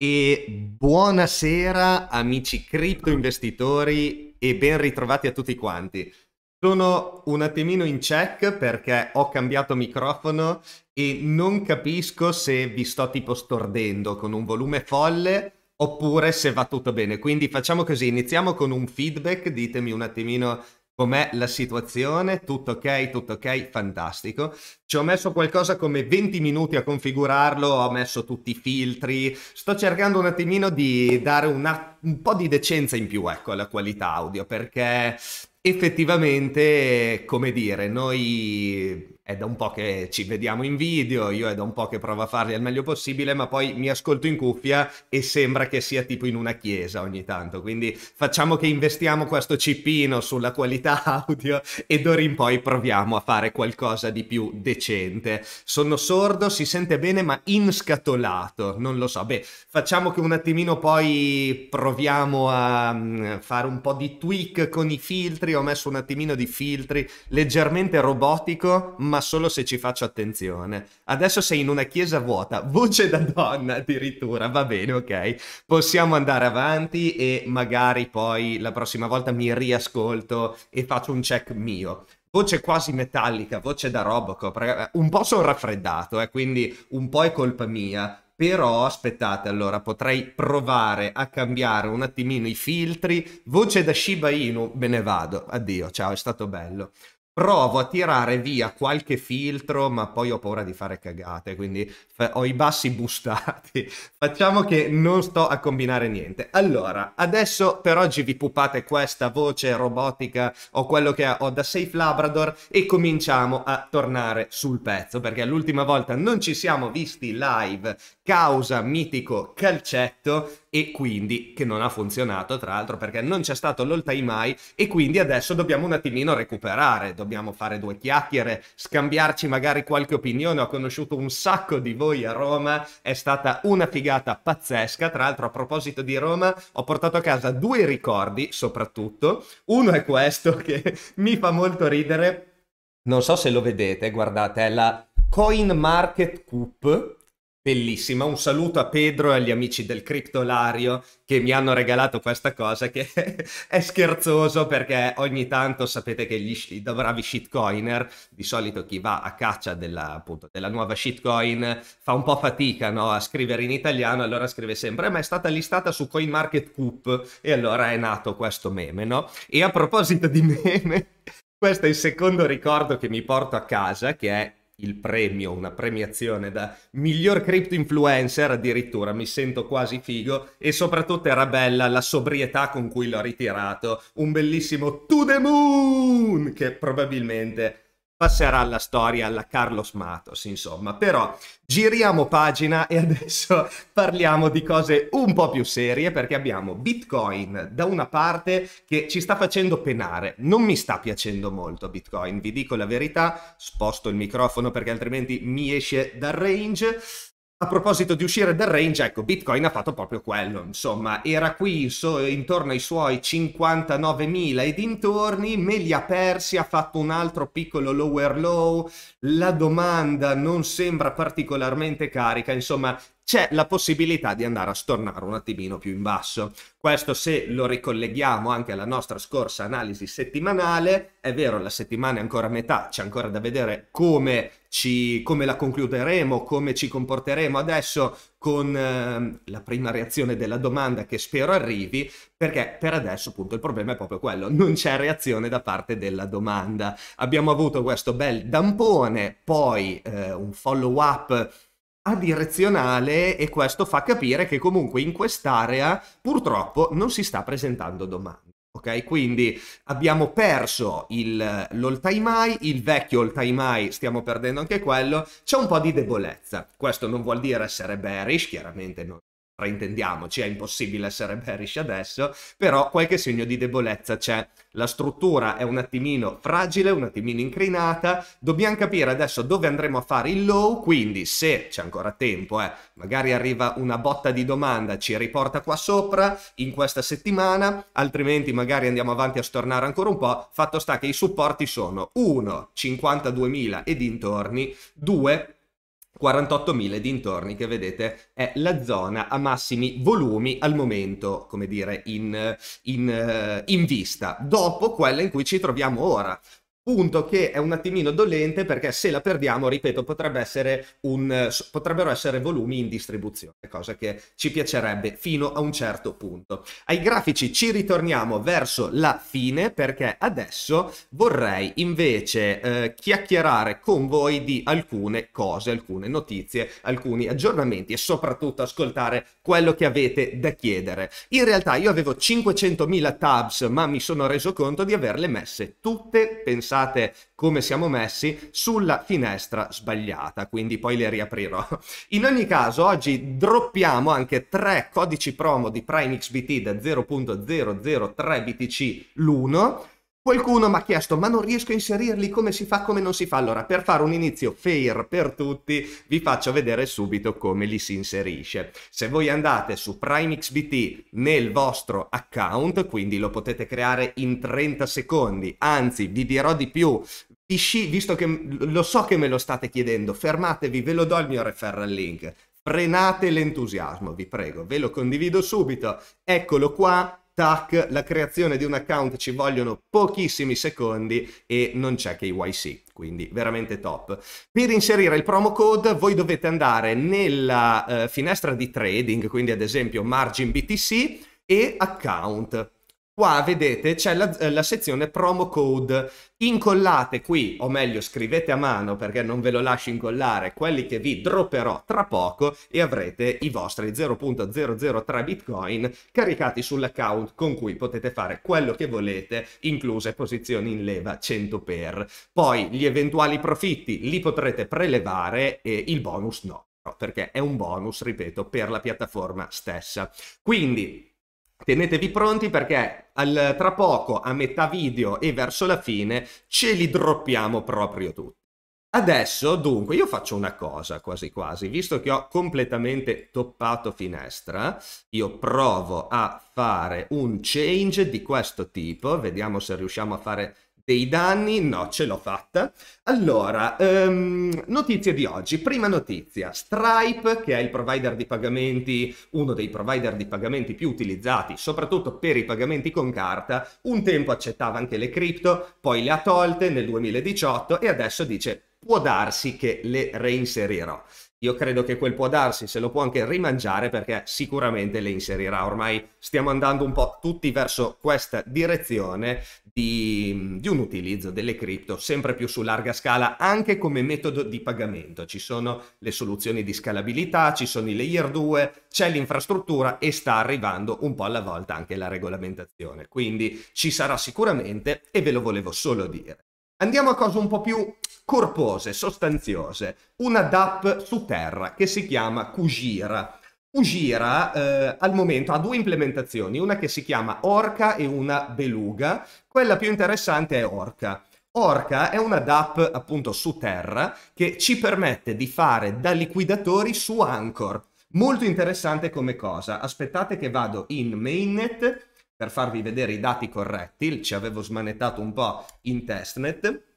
E buonasera amici cripto investitori e ben ritrovati a tutti quanti. Sono un attimino in check perché ho cambiato microfono e non capisco se vi sto tipo stordendo con un volume folle oppure se va tutto bene. Quindi facciamo così, iniziamo con un feedback, ditemi un attimino com'è la situazione, tutto ok, tutto ok, fantastico. Ci ho messo qualcosa come 20 minuti a configurarlo, ho messo tutti i filtri, sto cercando un attimino di dare una, un po' di decenza in più ecco, alla qualità audio perché effettivamente, come dire, noi è da un po' che ci vediamo in video, io è da un po' che provo a farli al meglio possibile, ma poi mi ascolto in cuffia e sembra che sia tipo in una chiesa ogni tanto. Quindi facciamo che investiamo questo cippino sulla qualità audio e d'ora in poi proviamo a fare qualcosa di più decente. Sono sordo, si sente bene, ma inscatolato, non lo so. Beh, facciamo che un attimino poi proviamo a mm, fare un po' di tweak con i filtri. Ho messo un attimino di filtri leggermente robotico, ma ma solo se ci faccio attenzione. Adesso sei in una chiesa vuota, voce da donna addirittura, va bene, ok. Possiamo andare avanti e magari poi la prossima volta mi riascolto e faccio un check mio voce quasi metallica, voce da Robocop. Un po' sono raffreddato, eh, quindi un po' è colpa mia. Però aspettate, allora potrei provare a cambiare un attimino i filtri. Voce da Shiba Inu, me ne vado. Addio, ciao, è stato bello provo a tirare via qualche filtro, ma poi ho paura di fare cagate, quindi ho i bassi bustati. Facciamo che non sto a combinare niente. Allora, adesso per oggi vi pupate questa voce robotica o quello che ho da Safe Labrador e cominciamo a tornare sul pezzo, perché l'ultima volta non ci siamo visti live causa mitico calcetto e quindi che non ha funzionato tra l'altro perché non c'è stato l'all time high e quindi adesso dobbiamo un attimino recuperare, dobbiamo fare due chiacchiere, scambiarci magari qualche opinione, ho conosciuto un sacco di voi a Roma, è stata una figata pazzesca, tra l'altro a proposito di Roma ho portato a casa due ricordi soprattutto, uno è questo che mi fa molto ridere, non so se lo vedete, guardate, è la Coin Market Cup Bellissima, un saluto a Pedro e agli amici del Criptolario che mi hanno regalato questa cosa che è scherzoso perché ogni tanto sapete che gli, i bravi shitcoiner, di solito chi va a caccia della, appunto, della nuova shitcoin fa un po' fatica no, a scrivere in italiano, allora scrive sempre ma è stata listata su CoinMarketCoop e allora è nato questo meme, no? E a proposito di meme, questo è il secondo ricordo che mi porto a casa che è il premio, una premiazione da miglior crypto influencer addirittura, mi sento quasi figo e soprattutto era bella la sobrietà con cui l'ho ritirato, un bellissimo To The Moon che probabilmente passerà alla storia alla Carlos Matos, insomma. Però giriamo pagina e adesso parliamo di cose un po' più serie perché abbiamo Bitcoin da una parte che ci sta facendo penare. Non mi sta piacendo molto Bitcoin, vi dico la verità, sposto il microfono perché altrimenti mi esce dal range a proposito di uscire dal range, ecco, Bitcoin ha fatto proprio quello, insomma, era qui so, intorno ai suoi 59.000 e dintorni, me li ha persi, ha fatto un altro piccolo lower low, la domanda non sembra particolarmente carica, insomma, c'è la possibilità di andare a stornare un attimino più in basso. Questo se lo ricolleghiamo anche alla nostra scorsa analisi settimanale, è vero la settimana è ancora a metà, c'è ancora da vedere come, ci, come la concluderemo, come ci comporteremo adesso con eh, la prima reazione della domanda che spero arrivi, perché per adesso appunto il problema è proprio quello, non c'è reazione da parte della domanda. Abbiamo avuto questo bel dampone, poi eh, un follow up adirezionale e questo fa capire che comunque in quest'area purtroppo non si sta presentando domanda. Ok, quindi abbiamo perso il, high, il vecchio all-time high, stiamo perdendo anche quello, c'è un po' di debolezza. Questo non vuol dire essere bearish, chiaramente non intendiamoci, è impossibile essere bearish adesso, però qualche segno di debolezza c'è. La struttura è un attimino fragile, un attimino incrinata, dobbiamo capire adesso dove andremo a fare il low, quindi se c'è ancora tempo, eh, magari arriva una botta di domanda, ci riporta qua sopra in questa settimana, altrimenti magari andiamo avanti a stornare ancora un po', fatto sta che i supporti sono 1, 52.000 e dintorni, 2, 48.000 dintorni che vedete è la zona a massimi volumi al momento, come dire, in, in, eh, in vista, dopo quella in cui ci troviamo ora. Punto che è un attimino dolente perché se la perdiamo, ripeto, potrebbe essere un, potrebbero essere volumi in distribuzione, cosa che ci piacerebbe fino a un certo punto. Ai grafici ci ritorniamo verso la fine perché adesso vorrei invece eh, chiacchierare con voi di alcune cose, alcune notizie, alcuni aggiornamenti e soprattutto ascoltare quello che avete da chiedere. In realtà io avevo 500.000 tabs ma mi sono reso conto di averle messe tutte pensate pensate come siamo messi, sulla finestra sbagliata, quindi poi le riaprirò. In ogni caso, oggi droppiamo anche tre codici promo di Prime XBT da 0.003 BTC l'uno Qualcuno mi ha chiesto, ma non riesco a inserirli, come si fa, come non si fa? Allora, per fare un inizio fair per tutti, vi faccio vedere subito come li si inserisce. Se voi andate su PrimeXBT nel vostro account, quindi lo potete creare in 30 secondi, anzi vi dirò di più, visto che lo so che me lo state chiedendo, fermatevi, ve lo do il mio referral link. Frenate l'entusiasmo, vi prego, ve lo condivido subito. Eccolo qua, tac, la creazione di un account ci vogliono pochissimi secondi e non c'è KYC quindi veramente top. Per inserire il promo code voi dovete andare nella eh, finestra di trading, quindi ad esempio margin BTC e account. Qua vedete c'è la, eh, la, sezione promo code, incollate qui, o meglio scrivete a mano perché non ve lo lascio incollare, quelli che vi dropperò tra poco e avrete i vostri 0.003 bitcoin caricati sull'account con cui potete fare quello che volete, incluse posizioni in leva 100 per. Poi gli eventuali profitti li potrete prelevare e il bonus no perché è un bonus, ripeto, per la piattaforma stessa. Quindi Tenetevi pronti perché al, tra poco, a metà video e verso la fine, ce li droppiamo proprio tutti. Adesso, dunque, io faccio una cosa quasi quasi, visto che ho completamente toppato finestra, io provo a fare un change di questo tipo, vediamo se riusciamo a fare dei danni? No, ce l'ho fatta. Allora, um, notizie di oggi. Prima notizia, Stripe, che è il provider di pagamenti, uno dei provider di pagamenti più utilizzati, soprattutto per i pagamenti con carta, un tempo accettava anche le cripto, poi le ha tolte nel 2018 e adesso dice può darsi che le reinserirò io credo che quel può darsi, se lo può anche rimangiare perché sicuramente le inserirà. Ormai stiamo andando un po' tutti verso questa direzione di, di un utilizzo delle cripto sempre più su larga scala, anche come metodo di pagamento. Ci sono le soluzioni di scalabilità, ci sono i layer 2, c'è l'infrastruttura e sta arrivando un po' alla volta anche la regolamentazione. Quindi ci sarà sicuramente e ve lo volevo solo dire. Andiamo a cose un po' più corpose, sostanziose, una DAP su terra che si chiama Kujira. Kujira eh, al momento ha due implementazioni, una che si chiama Orca e una Beluga. Quella più interessante è Orca. Orca è una DAP appunto su terra che ci permette di fare da liquidatori su Anchor. Molto interessante come cosa. Aspettate che vado in mainnet per farvi vedere i dati corretti, ci avevo smanettato un po' in testnet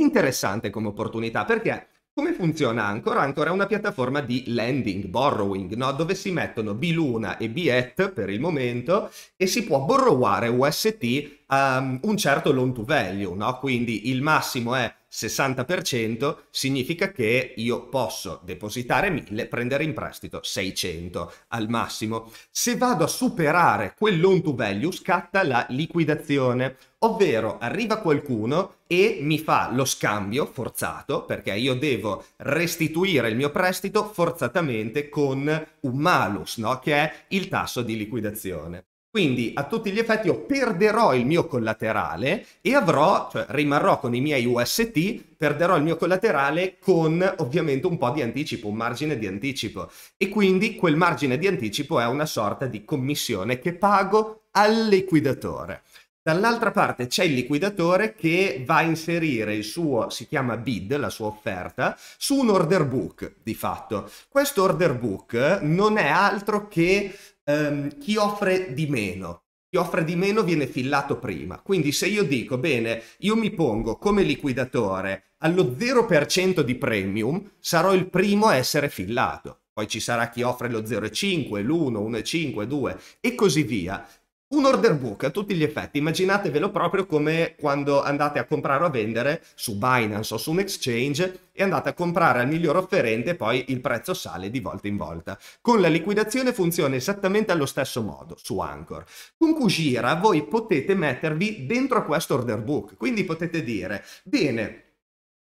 interessante come opportunità perché come funziona Anchor? Anchor è una piattaforma di lending, borrowing, no? dove si mettono Biluna e Biet per il momento e si può borroware UST um, ehm, un certo loan to value, no? quindi il massimo è 60% significa che io posso depositare 1000, prendere in prestito 600 al massimo. Se vado a superare quel loan to value scatta la liquidazione, ovvero arriva qualcuno e mi fa lo scambio forzato perché io devo restituire il mio prestito forzatamente con un malus, no? che è il tasso di liquidazione. Quindi a tutti gli effetti io perderò il mio collaterale e avrò, cioè rimarrò con i miei UST, perderò il mio collaterale con ovviamente un po' di anticipo, un margine di anticipo. E quindi quel margine di anticipo è una sorta di commissione che pago al liquidatore. Dall'altra parte c'è il liquidatore che va a inserire il suo, si chiama bid, la sua offerta, su un order book di fatto. Questo order book non è altro che ehm, chi offre di meno. Chi offre di meno viene fillato prima. Quindi se io dico, bene, io mi pongo come liquidatore allo 0% di premium, sarò il primo a essere fillato. Poi ci sarà chi offre lo 0,5, l'1, 1,5, 2 e così via un order book a tutti gli effetti, immaginatevelo proprio come quando andate a comprare o a vendere su Binance o su un exchange e andate a comprare al miglior offerente e poi il prezzo sale di volta in volta. Con la liquidazione funziona esattamente allo stesso modo su Anchor. Con Kujira voi potete mettervi dentro a questo order book, quindi potete dire, bene,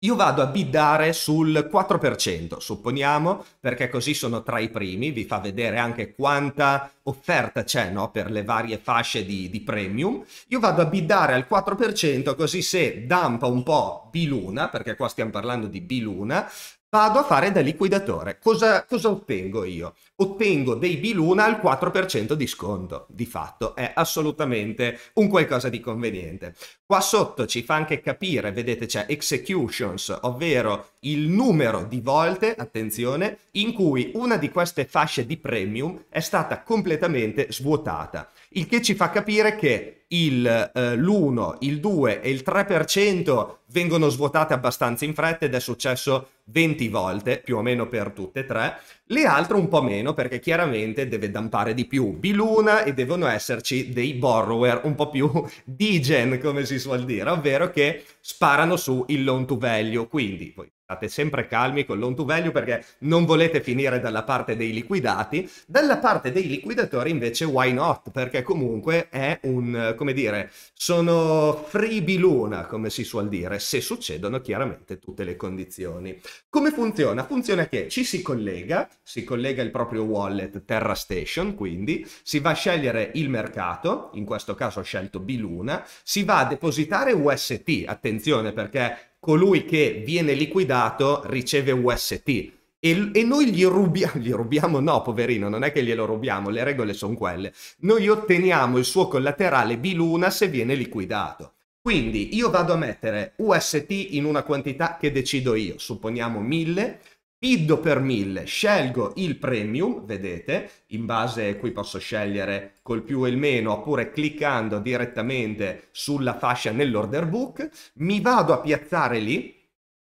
io vado a bidare sul 4%, supponiamo, perché così sono tra i primi, vi fa vedere anche quanta offerta c'è no, per le varie fasce di, di, premium. Io vado a bidare al 4%, così se dampa un po' Biluna, perché qua stiamo parlando di Biluna, Vado a fare da liquidatore. Cosa, cosa ottengo io? Ottengo dei biluna al 4% di sconto. Di fatto è assolutamente un qualcosa di conveniente. Qua sotto ci fa anche capire, vedete c'è executions, ovvero il numero di volte, attenzione, in cui una di queste fasce di premium è stata completamente svuotata. Il che ci fa capire che il, eh, l'1, il 2 e il 3% vengono svuotate abbastanza in fretta ed è successo 20 volte, più o meno per tutte e tre, le altre un po' meno perché chiaramente deve dampare di più Biluna e devono esserci dei borrower un po' più digen come si suol dire, ovvero che sparano su il loan to value, quindi state sempre calmi con l'on to value perché non volete finire dalla parte dei liquidati, dalla parte dei liquidatori invece why not? Perché comunque è un, come dire, sono fribiluna come si suol dire, se succedono chiaramente tutte le condizioni. Come funziona? Funziona che ci si collega, si collega il proprio wallet Terra Station, quindi si va a scegliere il mercato, in questo caso ho scelto Biluna, si va a depositare UST, attenzione perché colui che viene liquidato riceve UST e, e noi gli rubiamo, gli rubiamo no poverino, non è che glielo rubiamo, le regole sono quelle, noi otteniamo il suo collaterale B Luna se viene liquidato. Quindi io vado a mettere UST in una quantità che decido io, supponiamo 1000, biddo per 1000, scelgo il premium, vedete, in base qui posso scegliere col più e il meno oppure cliccando direttamente sulla fascia nell'order book, mi vado a piazzare lì,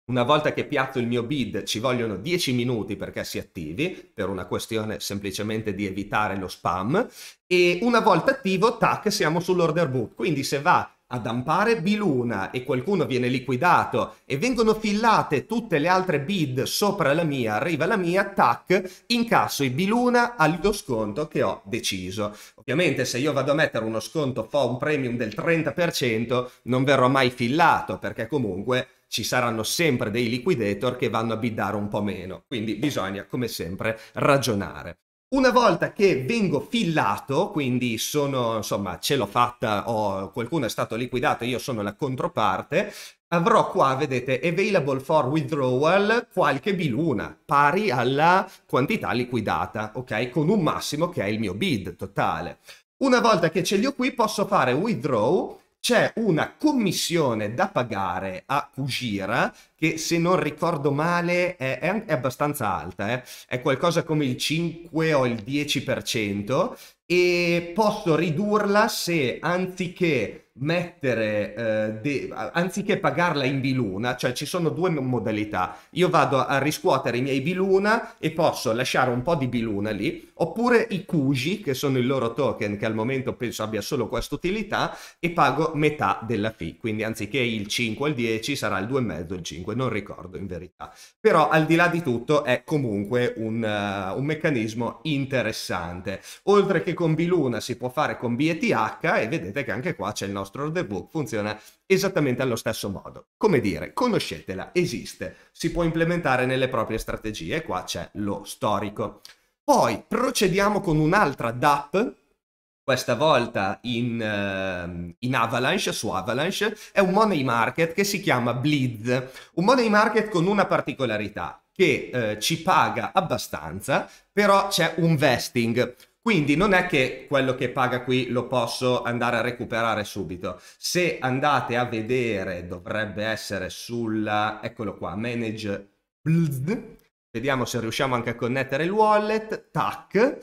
una volta che piazzo il mio bid ci vogliono 10 minuti perché si attivi, per una questione semplicemente di evitare lo spam, e una volta attivo, tac, siamo sull'order book. Quindi se va ad ampare Biluna e qualcuno viene liquidato e vengono fillate tutte le altre bid sopra la mia, arriva la mia, tac, incasso i Biluna allo sconto che ho deciso. Ovviamente se io vado a mettere uno sconto fa un premium del 30% non verrò mai fillato perché comunque ci saranno sempre dei liquidator che vanno a biddare un po' meno, quindi bisogna come sempre ragionare. Una volta che vengo fillato, quindi sono, insomma, ce l'ho fatta, ho, qualcuno è stato liquidato, io sono la controparte, avrò qua, vedete, available for withdrawal qualche biluna, pari alla quantità liquidata, ok? Con un massimo che è il mio bid totale. Una volta che ce li ho qui posso fare withdraw c'è una commissione da pagare a Kujira che se non ricordo male è, è, è abbastanza alta, eh? è qualcosa come il 5 o il 10% e posso ridurla se anziché mettere, eh, de- anziché pagarla in biluna, cioè ci sono due modalità, io vado a riscuotere i miei biluna e posso lasciare un po' di biluna lì, oppure i Kuji, che sono il loro token che al momento penso abbia solo questa utilità, e pago metà della fee, quindi anziché il 5 al 10 sarà il 2,5 il 5, non ricordo in verità. Però al di là di tutto è comunque un, uh, un meccanismo interessante. Oltre che con biluna si può fare con BETH e vedete che anche qua c'è il nostro nostro orderbook funziona esattamente allo stesso modo. Come dire, conoscetela, esiste, si può implementare nelle proprie strategie, qua c'è lo storico. Poi procediamo con un'altra DAP, questa volta in, eh, in, Avalanche, su Avalanche, è un money market che si chiama Bleed, un money market con una particolarità, che eh, ci paga abbastanza, però c'è un vesting. Quindi non è che quello che paga qui lo posso andare a recuperare subito. Se andate a vedere, dovrebbe essere sulla, eccolo qua, manage, vediamo se riusciamo anche a connettere il wallet, tac.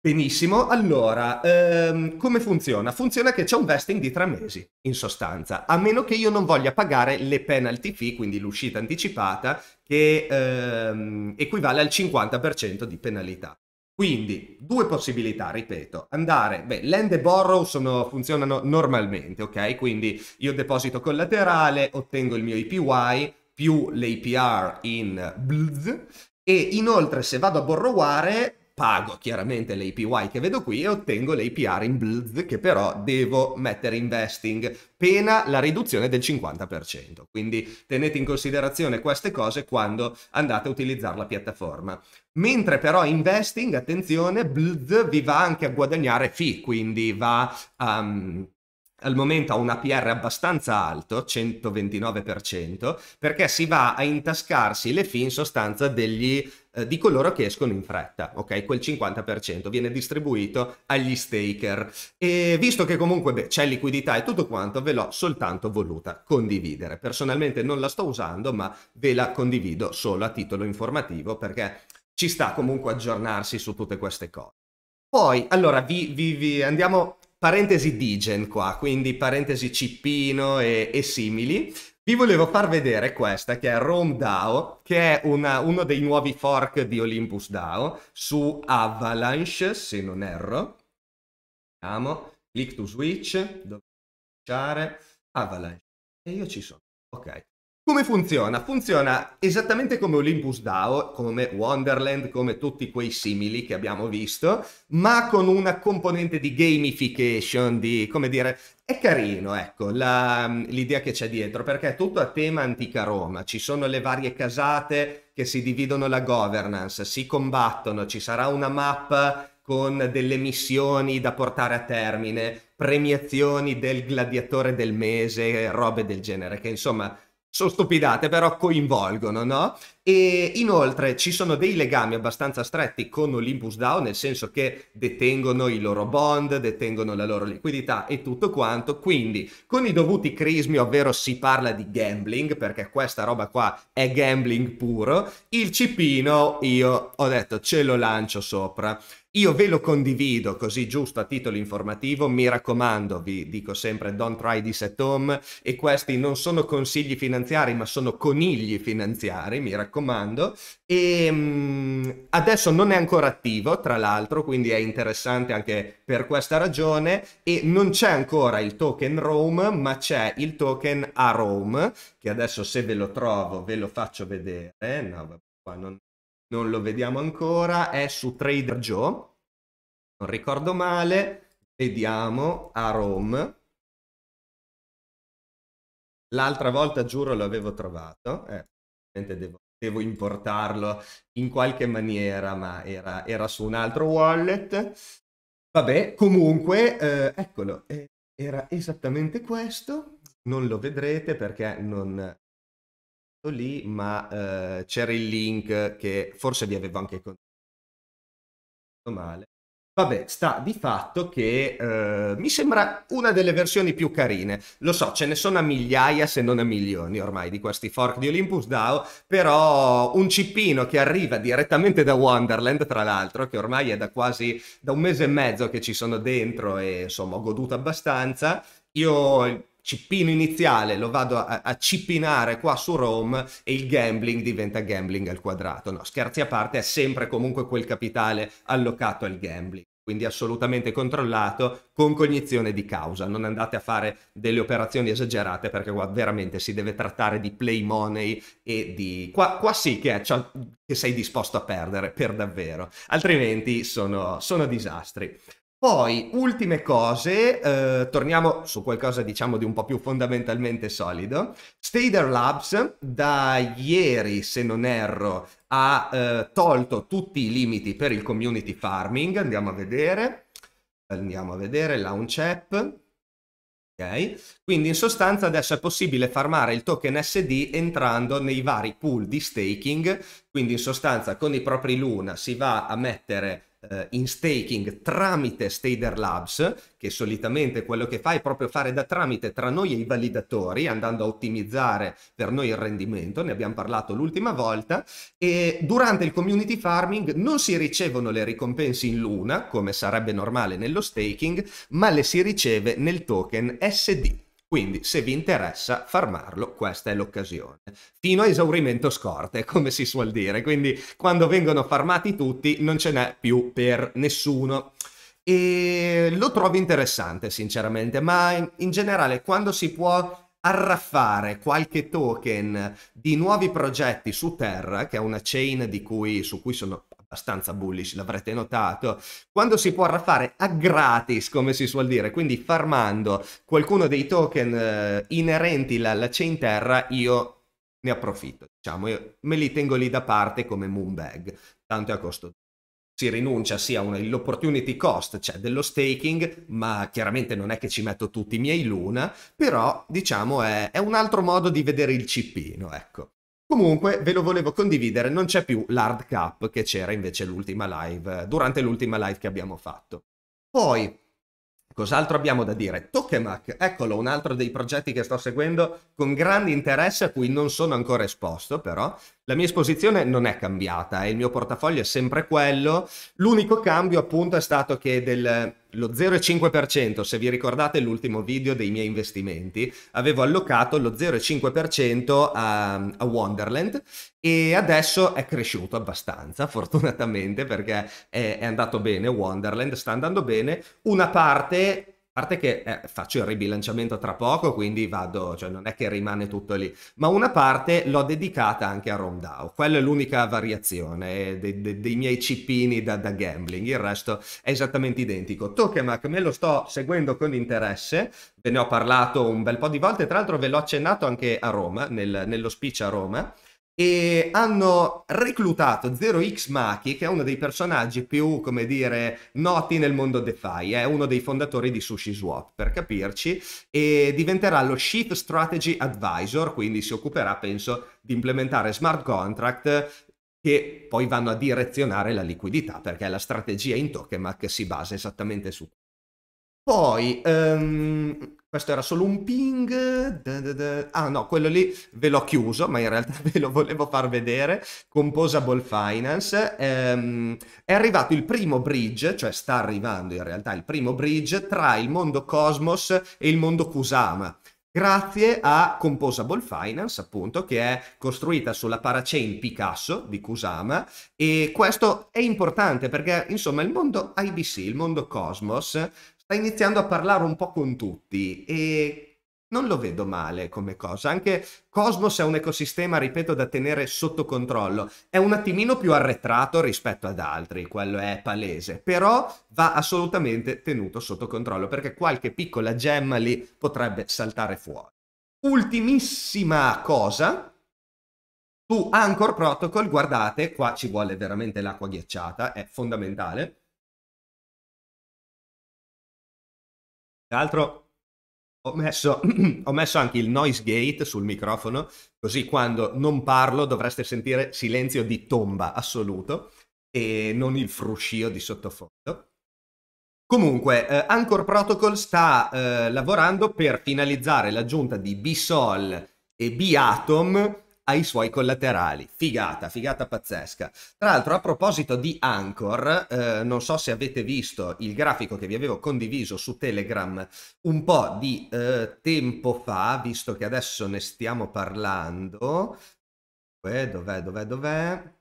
Benissimo, allora, ehm, come funziona? Funziona che c'è un vesting di tre mesi, in sostanza, a meno che io non voglia pagare le penalty fee, quindi l'uscita anticipata, che ehm, equivale al 50% di penalità. Quindi due possibilità, ripeto, andare, beh, lend e borrow sono, funzionano normalmente, ok? Quindi io deposito collaterale, ottengo il mio APY più l'APR in BLZ e inoltre se vado a borroware pago chiaramente l'APY che vedo qui e ottengo l'APR in BLZ che però devo mettere investing, pena la riduzione del 50%. Quindi tenete in considerazione queste cose quando andate a utilizzare la piattaforma. Mentre però investing, attenzione, blz, vi va anche a guadagnare fi, quindi va um, al momento a un APR abbastanza alto, 129%, perché si va a intascarsi le fi in sostanza degli, eh, di coloro che escono in fretta, ok? Quel 50% viene distribuito agli staker. E visto che comunque c'è liquidità e tutto quanto, ve l'ho soltanto voluta condividere. Personalmente non la sto usando, ma ve la condivido solo a titolo informativo perché ci sta comunque aggiornarsi su tutte queste cose. Poi, allora, vi, vi, vi andiamo, parentesi digen qua, quindi parentesi cippino e, e, simili. Vi volevo far vedere questa che è Rome DAO, che è una, uno dei nuovi fork di Olympus DAO su Avalanche, se non erro. Vediamo, click to switch, dove lasciare, Avalanche. E io ci sono, ok. Come funziona? Funziona esattamente come Olympus DAO, come Wonderland, come tutti quei simili che abbiamo visto, ma con una componente di gamification, di, come dire, è carino, ecco, la, l'idea che c'è dietro, perché è tutto a tema antica Roma, ci sono le varie casate che si dividono la governance, si combattono, ci sarà una mappa con delle missioni da portare a termine, premiazioni del gladiatore del mese, robe del genere, che insomma sono stupidate, però coinvolgono, no? E inoltre ci sono dei legami abbastanza stretti con Olympus DAO, nel senso che detengono i loro bond, detengono la loro liquidità e tutto quanto. Quindi, con i dovuti crismi, ovvero si parla di gambling, perché questa roba qua è gambling puro, il cipino io ho detto ce lo lancio sopra. Io ve lo condivido così giusto a titolo informativo, mi raccomando, vi dico sempre don't try this at home e questi non sono consigli finanziari ma sono conigli finanziari, mi raccomando raccomando. E ehm, mh, adesso non è ancora attivo, tra l'altro, quindi è interessante anche per questa ragione. E non c'è ancora il token Rome, ma c'è il token a Rome, che adesso se ve lo trovo ve lo faccio vedere. No, qua non, non lo vediamo ancora. È su Trader Joe, non ricordo male. Vediamo a Rome. L'altra volta, giuro, l'avevo trovato. Eh, devo devo importarlo in qualche maniera, ma era, era su un altro wallet. Vabbè, comunque, eh, eccolo, eh, era esattamente questo, non lo vedrete perché non lì, ma eh, c'era il link che forse vi avevo anche contato male. Vabbè, sta di fatto che eh, mi sembra una delle versioni più carine. Lo so, ce ne sono a migliaia se non a milioni ormai di questi fork di Olympus DAO, però un cippino che arriva direttamente da Wonderland, tra l'altro, che ormai è da quasi da un mese e mezzo che ci sono dentro e insomma ho goduto abbastanza. Io cippino iniziale lo vado a, a cippinare qua su Rome e il gambling diventa gambling al quadrato. No, scherzi a parte, è sempre comunque quel capitale allocato al gambling quindi assolutamente controllato con cognizione di causa. Non andate a fare delle operazioni esagerate perché qua veramente si deve trattare di play money e di... Qua, qua sì che, è, cioè, che, sei disposto a perdere per davvero, altrimenti sono, sono disastri. Poi, ultime cose, eh, torniamo su qualcosa diciamo di un po' più fondamentalmente solido. Stader Labs da ieri, se non erro, ha eh, tolto tutti i limiti per il community farming. Andiamo a vedere. Andiamo a vedere, launch app. Ok. Quindi in sostanza adesso è possibile farmare il token SD entrando nei vari pool di staking, quindi in sostanza con i propri Luna si va a mettere eh, in staking tramite Stader Labs, che solitamente quello che fa è proprio fare da tramite tra noi e i validatori, andando a ottimizzare per noi il rendimento, ne abbiamo parlato l'ultima volta, e durante il community farming non si ricevono le ricompense in luna, come sarebbe normale nello staking, ma le si riceve nel token SD. Quindi se vi interessa farmarlo, questa è l'occasione. Fino a esaurimento scorte, come si suol dire. Quindi quando vengono farmati tutti non ce n'è più per nessuno. E lo trovo interessante sinceramente, ma in generale quando si può arraffare qualche token di nuovi progetti su Terra, che è una chain cui, su cui sono abbastanza bullish, l'avrete notato, quando si può raffare a gratis, come si suol dire, quindi farmando qualcuno dei token eh, inerenti alla chain terra, io ne approfitto, diciamo, io me li tengo lì da parte come moonbag, tanto è a costo si rinuncia sia sì, all'opportunity cost, cioè dello staking, ma chiaramente non è che ci metto tutti i miei luna, però diciamo è, è un altro modo di vedere il cipino, ecco. Comunque ve lo volevo condividere, non c'è più l'hard cap che c'era invece l'ultima live, eh, durante l'ultima live che abbiamo fatto. Poi, cos'altro abbiamo da dire? Tokemak, eccolo un altro dei progetti che sto seguendo con grande interesse a cui non sono ancora esposto però, la mia esposizione non è cambiata, il mio portafoglio è sempre quello. L'unico cambio appunto è stato che lo 0,5%, se vi ricordate l'ultimo video dei miei investimenti, avevo allocato lo 0,5% a, a Wonderland e adesso è cresciuto abbastanza, fortunatamente, perché è, è andato bene Wonderland, sta andando bene. Una parte parte che eh, faccio il ribilanciamento tra poco, quindi vado, cioè non è che rimane tutto lì, ma una parte l'ho dedicata anche a Rondao, quella è l'unica variazione dei, eh, dei, dei miei cipini da, da, gambling, il resto è esattamente identico. Tokemak me lo sto seguendo con interesse, ve ne ho parlato un bel po' di volte, tra l'altro ve l'ho accennato anche a Roma, nel, nello speech a Roma, e hanno reclutato Zero x Maki, che è uno dei personaggi più, come dire, noti nel mondo DeFi, è uno dei fondatori di SushiSwap, per capirci, e diventerà lo Chief Strategy Advisor, quindi si occuperà, penso, di implementare smart contract che poi vanno a direzionare la liquidità, perché la strategia in token si basa esattamente su. Poi, um, questo era solo un ping. Da da da. Ah no, quello lì ve l'ho chiuso, ma in realtà ve lo volevo far vedere. Composable Finance. Ehm, è arrivato il primo bridge, cioè sta arrivando in realtà il primo bridge tra il mondo Cosmos e il mondo Kusama. Grazie a Composable Finance, appunto, che è costruita sulla parachain Picasso di Kusama. E questo è importante perché, insomma, il mondo IBC, il mondo Cosmos, sta iniziando a parlare un po' con tutti e non lo vedo male come cosa. Anche Cosmos è un ecosistema, ripeto, da tenere sotto controllo. È un attimino più arretrato rispetto ad altri, quello è palese, però va assolutamente tenuto sotto controllo perché qualche piccola gemma lì potrebbe saltare fuori. Ultimissima cosa, su Anchor Protocol, guardate, qua ci vuole veramente l'acqua ghiacciata, è fondamentale Tra l'altro ho messo, ho messo anche il noise gate sul microfono, così quando non parlo dovreste sentire silenzio di tomba assoluto e non il fruscio di sottofondo. Comunque, eh, Anchor Protocol sta eh, lavorando per finalizzare l'aggiunta di B-Sol e B-Atom ai suoi collaterali. Figata, figata pazzesca. Tra l'altro, a proposito di Anchor, eh, non so se avete visto il grafico che vi avevo condiviso su Telegram un po' di eh, tempo fa, visto che adesso ne stiamo parlando. Dov'è, dov'è, dov'è, dov'è?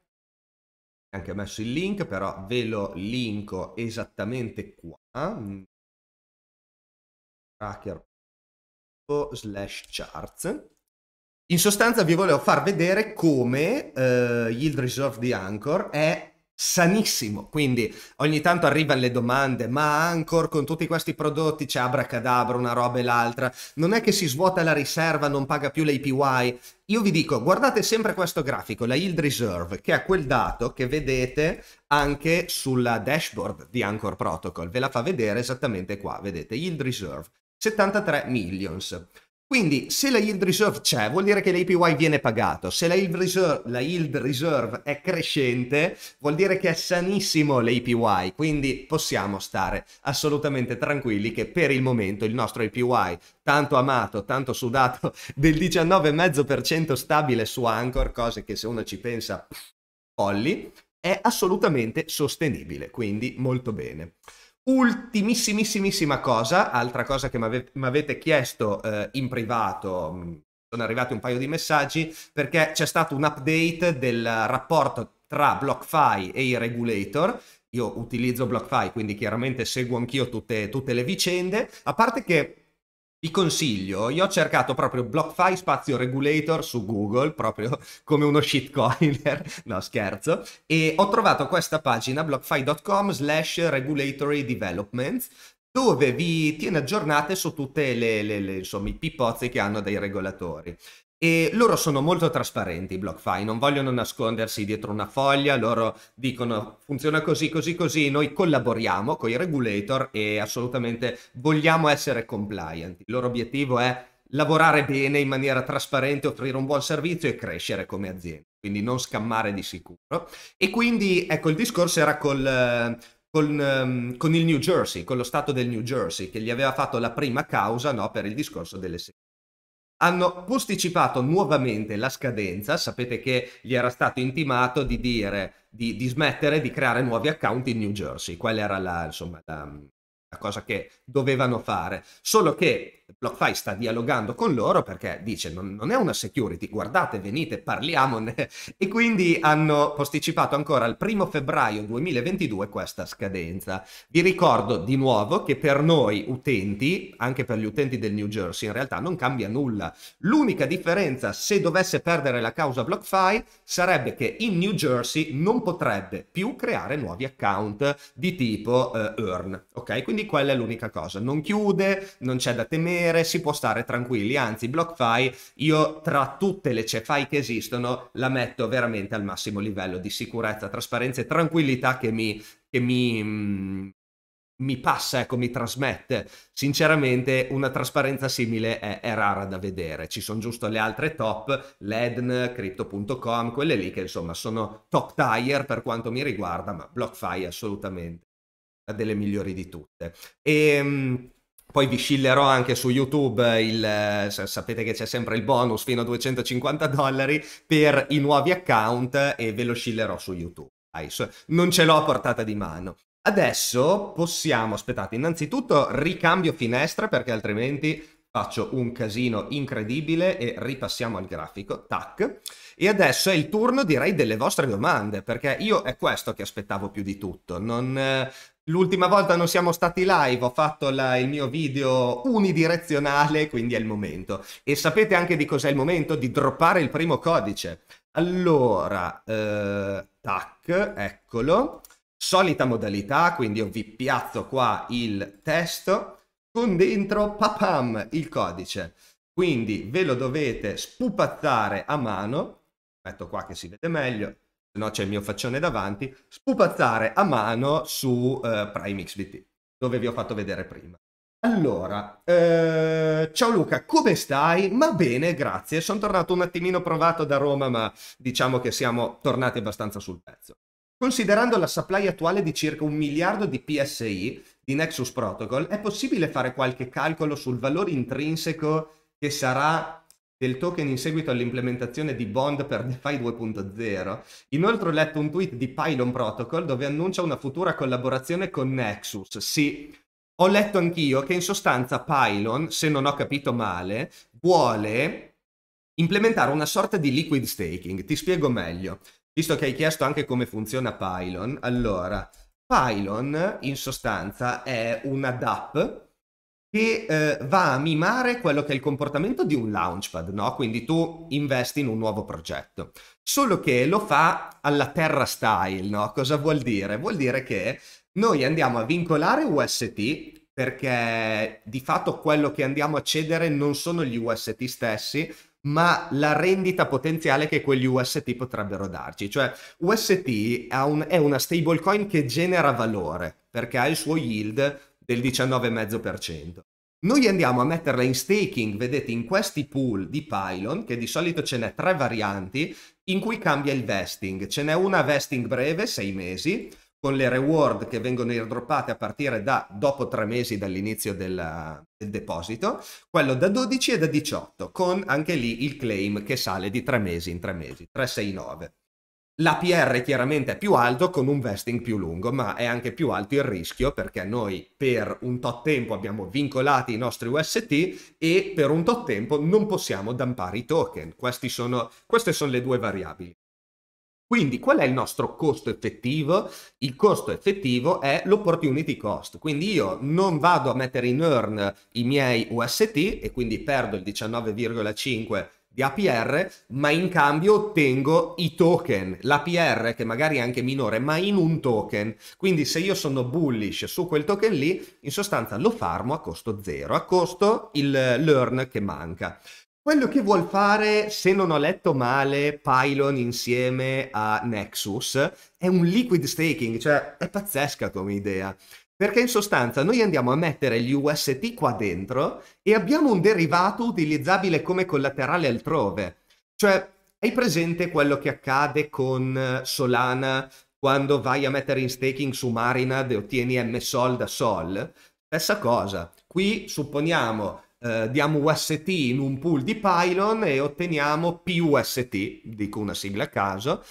Anche ho messo il link, però ve lo linko esattamente qua. Tracker slash charts in sostanza vi volevo far vedere come eh, Yield Reserve di Anchor è sanissimo. Quindi ogni tanto arrivano le domande, ma Anchor con tutti questi prodotti c'è abracadabra, una roba e l'altra. Non è che si svuota la riserva, non paga più l'APY. Io vi dico, guardate sempre questo grafico, la yield reserve, che è quel dato che vedete anche sulla dashboard di Anchor Protocol. Ve la fa vedere esattamente qua, vedete, yield reserve, 73 millions. Quindi se la yield reserve c'è, vuol dire che l'APY viene pagato. Se la yield, reserve, la yield reserve è crescente, vuol dire che è sanissimo l'APY. Quindi possiamo stare assolutamente tranquilli che per il momento il nostro APY, tanto amato, tanto sudato, del 19,5% stabile su Anchor, cose che se uno ci pensa, folli, è assolutamente sostenibile. Quindi molto bene. Ultimissimissima cosa, altra cosa che mi avete chiesto eh, in privato, mm, sono arrivati un paio di messaggi, perché c'è stato un update del rapporto tra BlockFi e i regulator. Io utilizzo BlockFi, quindi chiaramente seguo anch'io tutte, tutte le vicende, a parte che vi consiglio, io ho cercato proprio BlockFi spazio regulator su Google, proprio come uno shitcoiner, no scherzo, e ho trovato questa pagina blockfi.com slash regulatory developments dove vi tiene aggiornate su tutte le, le, le insomma, i pippozzi che hanno dei regolatori. E loro sono molto trasparenti, i BlockFi, non vogliono nascondersi dietro una foglia, loro dicono funziona così, così, così, noi collaboriamo con i regulator e assolutamente vogliamo essere compliant. Il loro obiettivo è lavorare bene in maniera trasparente, offrire un buon servizio e crescere come azienda, quindi non scammare di sicuro. E quindi, ecco, il discorso era col... Con, ehm, con, il New Jersey, con lo stato del New Jersey, che gli aveva fatto la prima causa no, per il discorso delle hanno posticipato nuovamente la scadenza, sapete che gli era stato intimato di dire di, di smettere di creare nuovi account in New Jersey, quella era la, insomma, la, la cosa che dovevano fare, solo che BlockFi sta dialogando con loro perché dice non, non, è una security, guardate, venite, parliamone e quindi hanno posticipato ancora al primo febbraio 2022 questa scadenza. Vi ricordo di nuovo che per noi utenti, anche per gli utenti del New Jersey, in realtà non cambia nulla. L'unica differenza se dovesse perdere la causa BlockFi sarebbe che in New Jersey non potrebbe più creare nuovi account di tipo eh, earn, ok? Quindi quella è l'unica cosa. Non chiude, non c'è da temere genere si può stare tranquilli, anzi BlockFi io tra tutte le CeFi che esistono la metto veramente al massimo livello di sicurezza, trasparenza e tranquillità che mi, che mi, mm, mi passa, ecco, mi trasmette. Sinceramente una trasparenza simile è, è rara da vedere. Ci sono giusto le altre top, l'Edn, Crypto.com, quelle lì che insomma sono top tier per quanto mi riguarda, ma BlockFi assolutamente delle migliori di tutte. E ehm, poi vi scillerò anche su YouTube, il, eh, sapete che c'è sempre il bonus fino a 250 dollari per i nuovi account e ve lo scillerò su YouTube. Non ce l'ho a portata di mano. Adesso possiamo, aspettate, innanzitutto ricambio finestra perché altrimenti faccio un casino incredibile e ripassiamo al grafico, tac. E adesso è il turno direi delle vostre domande, perché io è questo che aspettavo più di tutto, non, eh, L'ultima volta non siamo stati live, ho fatto la, il mio video unidirezionale, quindi è il momento. E sapete anche di cos'è il momento? Di droppare il primo codice. Allora, eh, tac, eccolo. Solita modalità, quindi io vi piazzo qua il testo con dentro, papam, il codice. Quindi ve lo dovete spupazzare a mano. Metto qua che si vede meglio no c'è il mio faccione davanti, spupazzare a mano su eh, Prime XBT, dove vi ho fatto vedere prima. Allora, eh, ciao Luca, come stai? Ma bene, grazie. Sono tornato un attimino provato da Roma, ma diciamo che siamo tornati abbastanza sul pezzo. Considerando la supply attuale di circa un miliardo di PSI di Nexus Protocol, è possibile fare qualche calcolo sul valore intrinseco che sarà del token in seguito all'implementazione di Bond per DeFi 2.0. Inoltre ho letto un tweet di Pylon Protocol dove annuncia una futura collaborazione con Nexus. Sì, ho letto anch'io che in sostanza Pylon, se non ho capito male, vuole implementare una sorta di liquid staking. Ti spiego meglio, visto che hai chiesto anche come funziona Pylon. Allora, Pylon in sostanza è una DAP che eh, va a mimare quello che è il comportamento di un launchpad, no? Quindi tu investi in un nuovo progetto. Solo che lo fa alla terra style, no? Cosa vuol dire? Vuol dire che noi andiamo a vincolare UST perché di fatto quello che andiamo a cedere non sono gli UST stessi, ma la rendita potenziale che quegli UST potrebbero darci. Cioè UST è, un, è una stablecoin che genera valore perché ha il suo yield del 19,5%. Noi andiamo a metterla in staking, vedete, in questi pool di Pylon, che di solito ce n'è tre varianti, in cui cambia il vesting. Ce n'è una vesting breve, sei mesi, con le reward che vengono airdroppate a partire da dopo tre mesi dall'inizio del, del, deposito, quello da 12 e da 18, con anche lì il claim che sale di tre mesi in tre mesi, 369. L'APR chiaramente è più alto con un vesting più lungo, ma è anche più alto il rischio perché noi per un tot tempo abbiamo vincolati i nostri UST e per un tot tempo non possiamo dampare i token. Sono, queste sono le due variabili. Quindi qual è il nostro costo effettivo? Il costo effettivo è l'opportunity cost, quindi io non vado a mettere in earn i miei UST e quindi perdo il 19,5 di APR, ma in cambio ottengo i token, l'APR che magari è anche minore, ma in un token. Quindi se io sono bullish su quel token lì, in sostanza lo farmo a costo zero, a costo il learn che manca. Quello che vuol fare, se non ho letto male, Pylon insieme a Nexus è un liquid staking, cioè è pazzesca come idea. Perché in sostanza noi andiamo a mettere gli UST qua dentro e abbiamo un derivato utilizzabile come collaterale altrove. Cioè, hai presente quello che accade con eh, Solana quando vai a mettere in staking su Marinad e ottieni MSOL da Sol? Stessa cosa. Qui supponiamo Uh, diamo UST in un pool di Pylon e otteniamo PUST, dico una sigla a caso,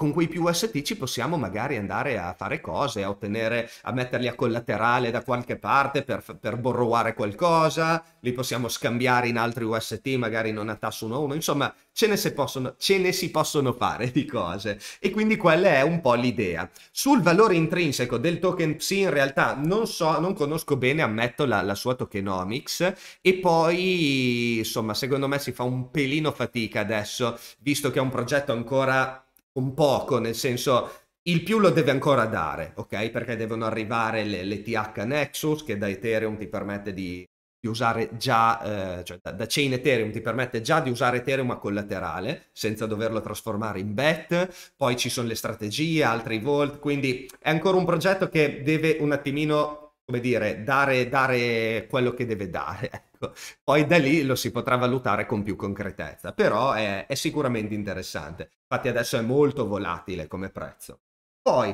con quei più UST ci possiamo magari andare a fare cose, a ottenere, a metterli a collaterale da qualche parte per, per borroware qualcosa, li possiamo scambiare in altri UST, magari non a tasso 1 a 1, insomma ce ne, si possono, ne si possono fare di cose. E quindi quella è un po' l'idea. Sul valore intrinseco del token PSI in realtà non so, non conosco bene, ammetto la, la sua tokenomics e poi insomma secondo me si fa un pelino fatica adesso, visto che è un progetto ancora un poco, nel senso il più lo deve ancora dare, ok? Perché devono arrivare le, le TH Nexus che da Ethereum ti permette di, di usare già, eh, cioè da, da, chain Ethereum ti permette già di usare Ethereum a collaterale senza doverlo trasformare in bet, poi ci sono le strategie, altri volt, quindi è ancora un progetto che deve un attimino come dire, dare, dare quello che deve dare. Ecco. Poi da lì lo si potrà valutare con più concretezza, però è, è sicuramente interessante. Infatti adesso è molto volatile come prezzo. Poi,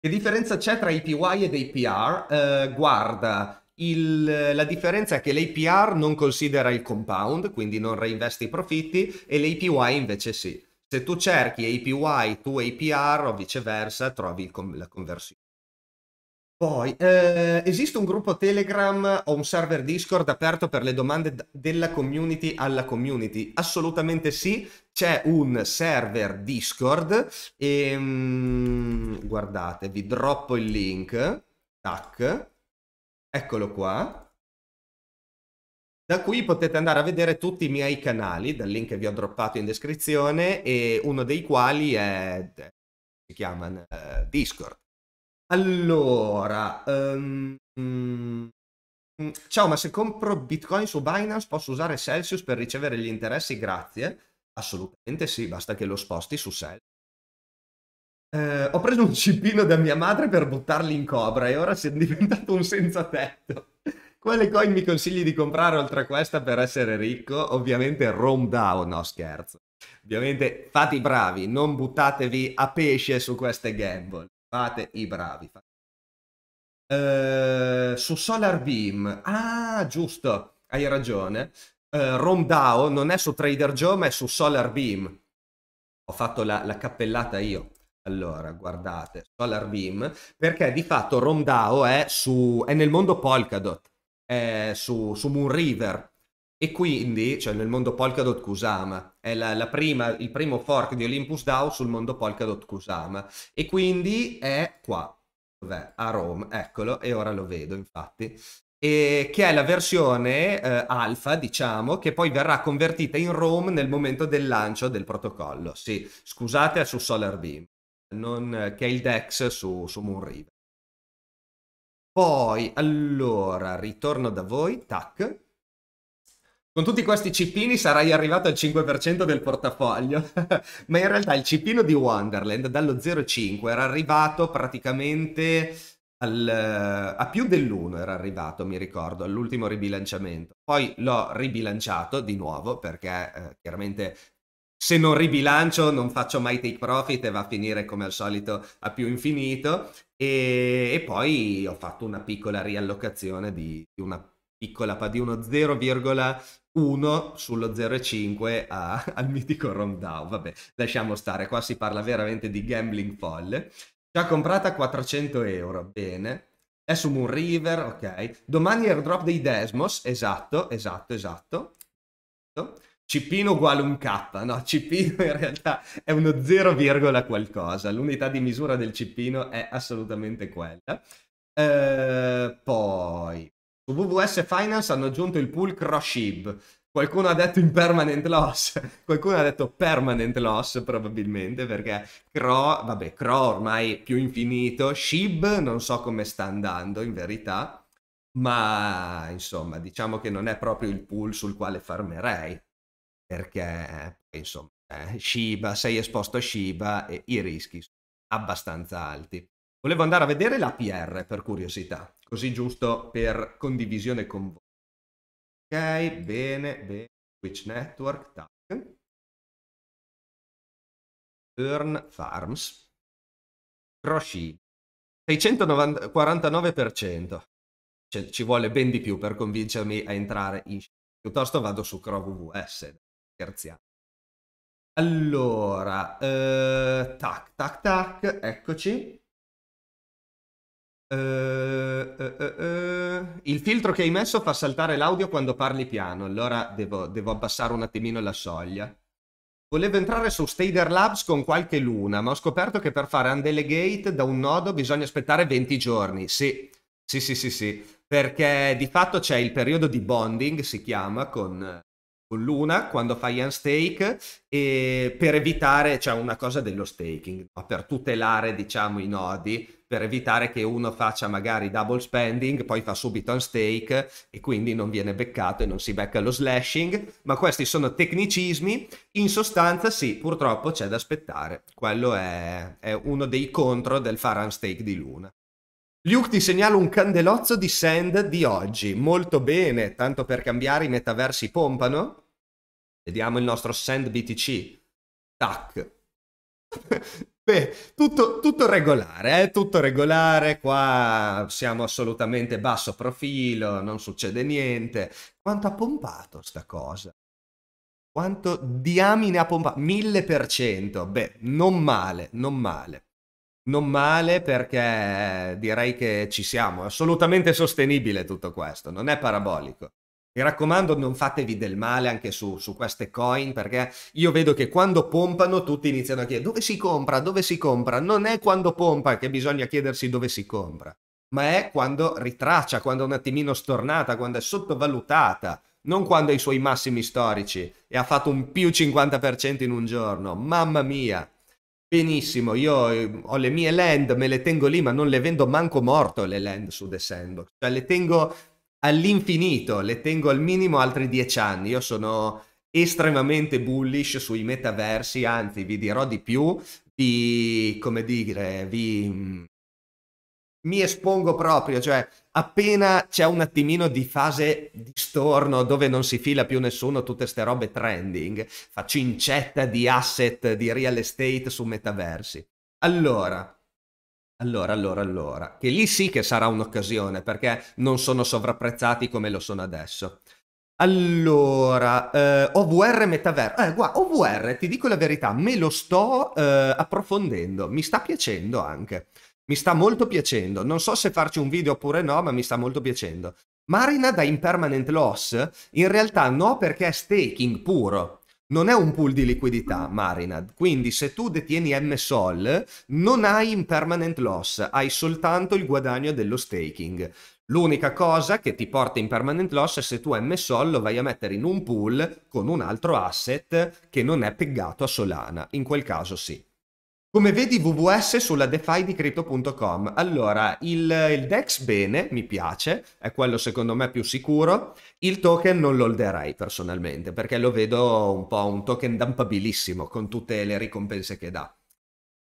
che differenza c'è tra APY ed APR? Eh, guarda, il, la differenza è che l'APR non considera il compound, quindi non reinvesti i profitti, e l'APY invece sì. Se tu cerchi APY, tu APR o viceversa, trovi con, la conversione. Poi, eh, esiste un gruppo Telegram o un server Discord aperto per le domande d- della community alla community? Assolutamente sì, c'è un server Discord e ehm, guardate, vi droppo il link, tac, eccolo qua. Da qui potete andare a vedere tutti i miei canali, dal link che vi ho droppato in descrizione, e uno dei quali è, si chiama eh, Discord. Allora, um, ciao, ma se compro Bitcoin su Binance posso usare Celsius per ricevere gli interessi? Grazie. Assolutamente sì, basta che lo sposti su Celsius. Eh, ho preso un cipino da mia madre per buttarli in cobra e ora sono diventato un senza tetto. Quale coin mi consigli di comprare oltre a questa per essere ricco? Ovviamente Rome Down, no scherzo. Ovviamente fate i bravi, non buttatevi a pesce su queste gamble fate i bravi. Uh, su Solar Beam, ah giusto, hai ragione. Uh, DAO non è su Trader Joe, ma è su Solar Beam. Ho fatto la, la cappellata io. Allora, guardate, Solar Beam, perché di fatto DAO è, su, è nel mondo Polkadot, è su, su Moon River, e quindi, cioè nel mondo Polkadot Kusama, è la, la prima, il primo fork di Olympus DAO sul mondo Polkadot Kusama. E quindi è qua, dov'è? A Rome, eccolo, e ora lo vedo infatti. E che è la versione eh, alfa, diciamo, che poi verrà convertita in Rome nel momento del lancio del protocollo. Sì, scusate, è su SolarBeam, non, che è il DEX su, su Moonriver. Poi, allora, ritorno da voi, tac, con tutti questi cipini sarai arrivato al 5% del portafoglio, ma in realtà il cipino di Wonderland dallo 0,5 era arrivato praticamente al, eh, a più dell'1 era arrivato, mi ricordo, all'ultimo ribilanciamento. Poi l'ho ribilanciato di nuovo perché eh, chiaramente se non ribilancio non faccio mai take profit e va a finire come al solito a più infinito e, e poi ho fatto una piccola riallocazione di, di una piccola, di uno 0,1 1 sullo 0,5 a, al mitico Rondau. Vabbè, lasciamo stare, qua si parla veramente di gambling folle. Ci ha comprata 400 euro, bene. È su Moon River, ok. Domani airdrop dei Desmos, esatto, esatto, esatto. Cipino uguale un K, no, Cipino in realtà è uno 0, qualcosa. L'unità di misura del Cipino è assolutamente quella. Eh, poi, su WWS Finance hanno aggiunto il pool Croshib. Qualcuno ha detto in permanent loss, qualcuno ha detto permanent loss probabilmente perché Cro, vabbè, Cro ormai più infinito, Shib non so come sta andando in verità, ma insomma diciamo che non è proprio il pool sul quale farmerei perché insomma eh, Shiba, sei esposto a Shiba e i rischi sono abbastanza alti. Volevo andare a vedere l'APR per curiosità, così giusto per condivisione con voi. Ok, bene, bene. Switch Network, tac. Earn Farms. Croshi. 649%. ci vuole ben di più per convincermi a entrare in... Piuttosto vado su Crow VVS. Scherziamo. Allora, eh, tac, tac, tac, eccoci. Uh, uh, il filtro che hai messo fa saltare l'audio quando parli piano, allora devo, devo, abbassare un attimino la soglia. Volevo entrare su Stader Labs con qualche luna, ma ho scoperto che per fare Undelegate da un nodo bisogna aspettare 20 giorni. Sì, sì, sì, sì, sì, perché di fatto c'è il periodo di bonding, si chiama, con, con l'una quando fai un stake e per evitare, cioè una cosa dello staking, ma per tutelare, diciamo, i nodi per evitare che uno faccia magari double spending, poi fa subito un stake e quindi non viene beccato e non si becca lo slashing, ma questi sono tecnicismi, in sostanza sì, purtroppo c'è da aspettare, quello è, è uno dei contro del fare un stake di Luna. Luke ti segnalo un candelozzo di sand di oggi, molto bene, tanto per cambiare i metaversi pompano. Vediamo il nostro sand BTC. Tac. Beh, tutto, tutto regolare, eh? tutto regolare, qua siamo assolutamente basso profilo, non succede niente. Quanto ha pompato sta cosa? Quanto diamine ha pompato? 1000%, beh, non male, non male. Non male perché direi che ci siamo, è assolutamente sostenibile tutto questo, non è parabolico. Mi raccomando, non fatevi del male anche su, su, queste coin, perché io vedo che quando pompano tutti iniziano a chiedere dove si compra, dove si compra. Non è quando pompa che bisogna chiedersi dove si compra, ma è quando ritraccia, quando è un attimino stornata, quando è sottovalutata, non quando è ai suoi massimi storici e ha fatto un più 50% in un giorno. Mamma mia! Benissimo, io eh, ho le mie land, me le tengo lì, ma non le vendo manco morto le land su The Sandbox. Cioè le tengo all'infinito, le tengo al minimo altri dieci anni. Io sono estremamente bullish sui metaversi, anzi vi dirò di più, vi, come dire, vi, mm, mi espongo proprio, cioè appena c'è un attimino di fase di storno dove non si fila più nessuno, tutte ste robe trending, faccio incetta di asset di real estate su metaversi. Allora, allora, allora, allora, che lì sì che sarà un'occasione perché non sono sovrapprezzati come lo sono adesso. Allora, eh, OVR metaverso. Eh, guarda, OVR, ti dico la verità, me lo sto eh, approfondendo, mi sta piacendo anche. Mi sta molto piacendo. Non so se farci un video oppure no, ma mi sta molto piacendo. Marina da Impermanent Loss? In realtà no, perché è staking puro non è un pool di liquidità Marinad, quindi se tu detieni MSOL non hai in permanent loss, hai soltanto il guadagno dello staking. L'unica cosa che ti porta in permanent loss è se tu MSOL lo vai a mettere in un pool con un altro asset che non è peggato a Solana, in quel caso sì. Come vedi WWS sulla DeFi di Crypto.com. Allora, il, il, DEX bene, mi piace, è quello secondo me più sicuro. Il token non lo holderei personalmente, perché lo vedo un po' un token dumpabilissimo con tutte le ricompense che dà.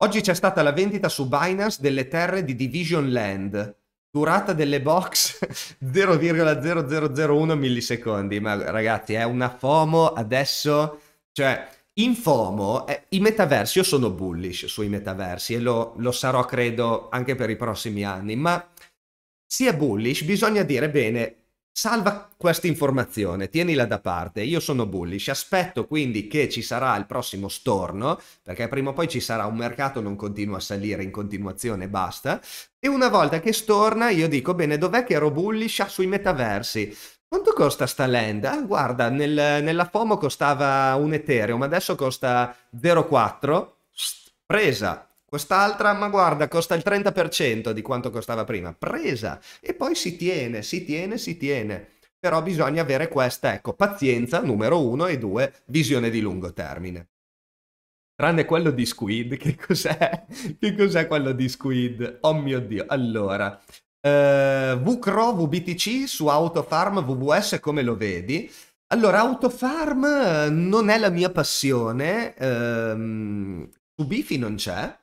Oggi c'è stata la vendita su Binance delle terre di Division Land, durata delle box 0,0001 millisecondi. Ma ragazzi, è una FOMO adesso, cioè Informo, eh, i metaversi, io sono bullish sui metaversi e lo, lo, sarò credo anche per i prossimi anni, ma sia bullish bisogna dire bene, salva questa informazione, tienila da parte, io sono bullish, aspetto quindi che ci sarà il prossimo storno, perché prima o poi ci sarà un mercato, non continua a salire in continuazione, basta, e una volta che storna io dico bene, dov'è che ero bullish ah, sui metaversi? Quanto costa sta land? Ah, guarda, nel, nella FOMO costava un Ethereum, adesso costa 0,4. Presa. Quest'altra, ma guarda, costa il 30% di quanto costava prima. Presa. E poi si tiene, si tiene, si tiene. Però bisogna avere questa, ecco, pazienza, numero uno, e due, visione di lungo termine. Tranne quello di Squid, che cos'è? Che cos'è quello di Squid? Oh mio Dio, allora, Uh, eh, Vucro VBTC su Autofarm VVS come lo vedi? Allora, Autofarm eh, non è la mia passione, um, su Bifi non c'è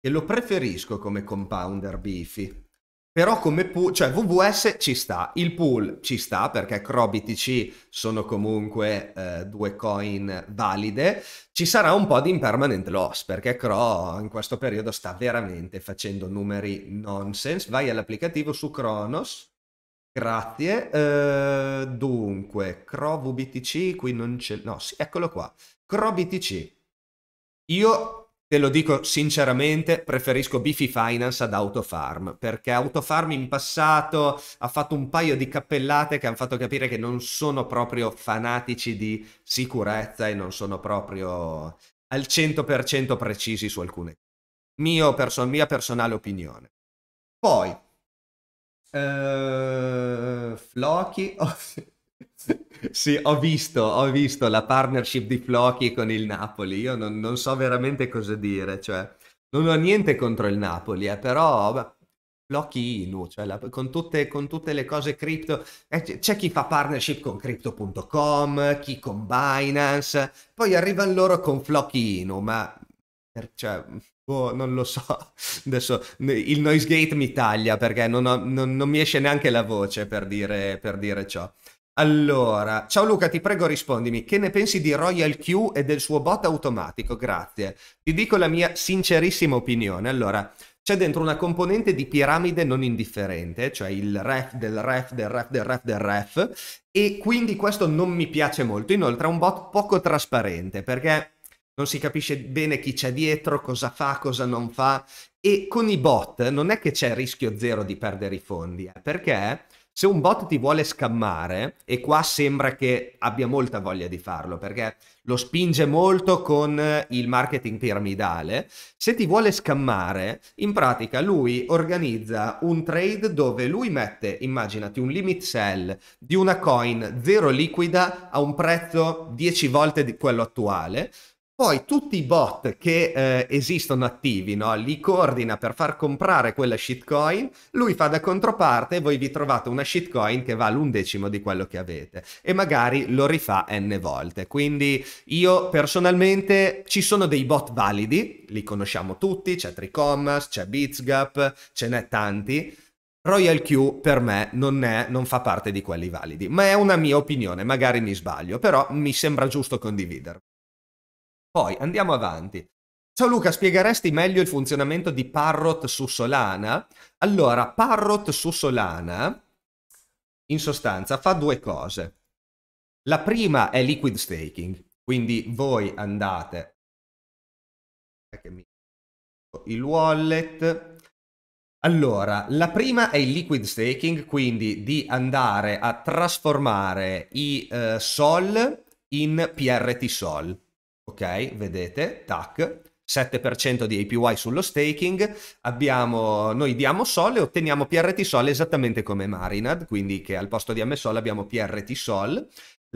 e lo preferisco come compounder Bifi. Però come pool, cioè VVS ci sta, il pool ci sta perché CRO BTC sono comunque eh, due coin valide, ci sarà un po' di impermanent loss perché CRO in questo periodo sta veramente facendo numeri nonsense. Vai all'applicativo su Kronos, grazie. Eh, dunque, CRO VBTC, qui non c'è, no sì, eccolo qua, CRO BTC. Io Te lo dico sinceramente, preferisco Bifi Finance ad Autofarm, perché Autofarm in passato ha fatto un paio di cappellate che hanno fatto capire che non sono proprio fanatici di sicurezza e non sono proprio al 100% precisi su alcune cose. Perso- mia personale opinione. Poi, uh, Floki... Oh sì, ho visto, ho visto la partnership di Flochi con il Napoli. Io non, non so veramente cosa dire. Cioè, non ho niente contro il Napoli, eh, però beh, Inu, cioè la, con, tutte, con, tutte, le cose cripto. Eh, c'è chi fa partnership con crypto.com, chi con Binance, poi arrivano loro con Flochi Inu, ma cioè, boh, non lo so. Adesso il noise gate mi taglia perché non, ho, non, non mi esce neanche la voce per dire, per dire ciò. Allora, ciao Luca, ti prego rispondimi, che ne pensi di Royal Q e del suo bot automatico? Grazie. Ti dico la mia sincerissima opinione. Allora, c'è dentro una componente di piramide non indifferente, cioè il ref del ref del ref del ref del ref, e quindi questo non mi piace molto. Inoltre è un bot poco trasparente perché non si capisce bene chi c'è dietro, cosa fa, cosa non fa, e con i bot non è che c'è rischio zero di perdere i fondi, eh, perché se un bot ti vuole scammare, e qua sembra che abbia molta voglia di farlo, perché lo spinge molto con eh, il marketing piramidale, se ti vuole scammare, in pratica lui organizza un trade dove lui mette, immaginati, un limit sell di una coin zero liquida a un prezzo 10 volte di quello attuale, poi tutti i bot che eh, esistono attivi, no? li coordina per far comprare quella shitcoin, lui fa da controparte e voi vi trovate una shitcoin che vale un decimo di quello che avete e magari lo rifà n volte. Quindi io personalmente ci sono dei bot validi, li conosciamo tutti, c'è Tricommas, c'è Bitsgap, ce n'è tanti. Royal Q per me non, è, non fa parte di quelli validi, ma è una mia opinione, magari mi sbaglio, però mi sembra giusto condividerlo. Poi andiamo avanti. Ciao Luca, spiegheresti meglio il funzionamento di Parrot su Solana? Allora, Parrot su Solana in sostanza fa due cose. La prima è liquid staking, quindi voi andate il wallet. Allora, la prima è il liquid staking, quindi di andare a trasformare i uh, sol in PRT sol ok? Vedete, tac, 7% di APY sullo staking, abbiamo, noi diamo Sol e otteniamo PRT Sol esattamente come Marinad, quindi che al posto di MSOL abbiamo PRT Sol.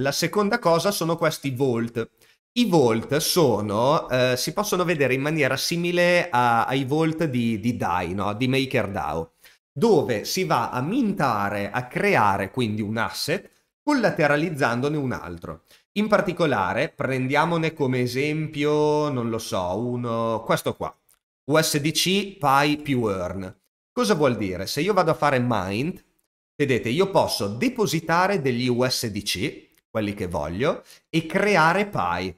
La seconda cosa sono questi Volt. I Volt sono, eh, si possono vedere in maniera simile a, ai Volt di, di DAI, no? di MakerDAO, dove si va a mintare, a creare quindi un asset, collateralizzandone un altro. In particolare prendiamone come esempio, non lo so, uno, questo qua, USDC Pi più Earn. Cosa vuol dire? Se io vado a fare Mind, vedete, io posso depositare degli USDC, quelli che voglio, e creare Pi.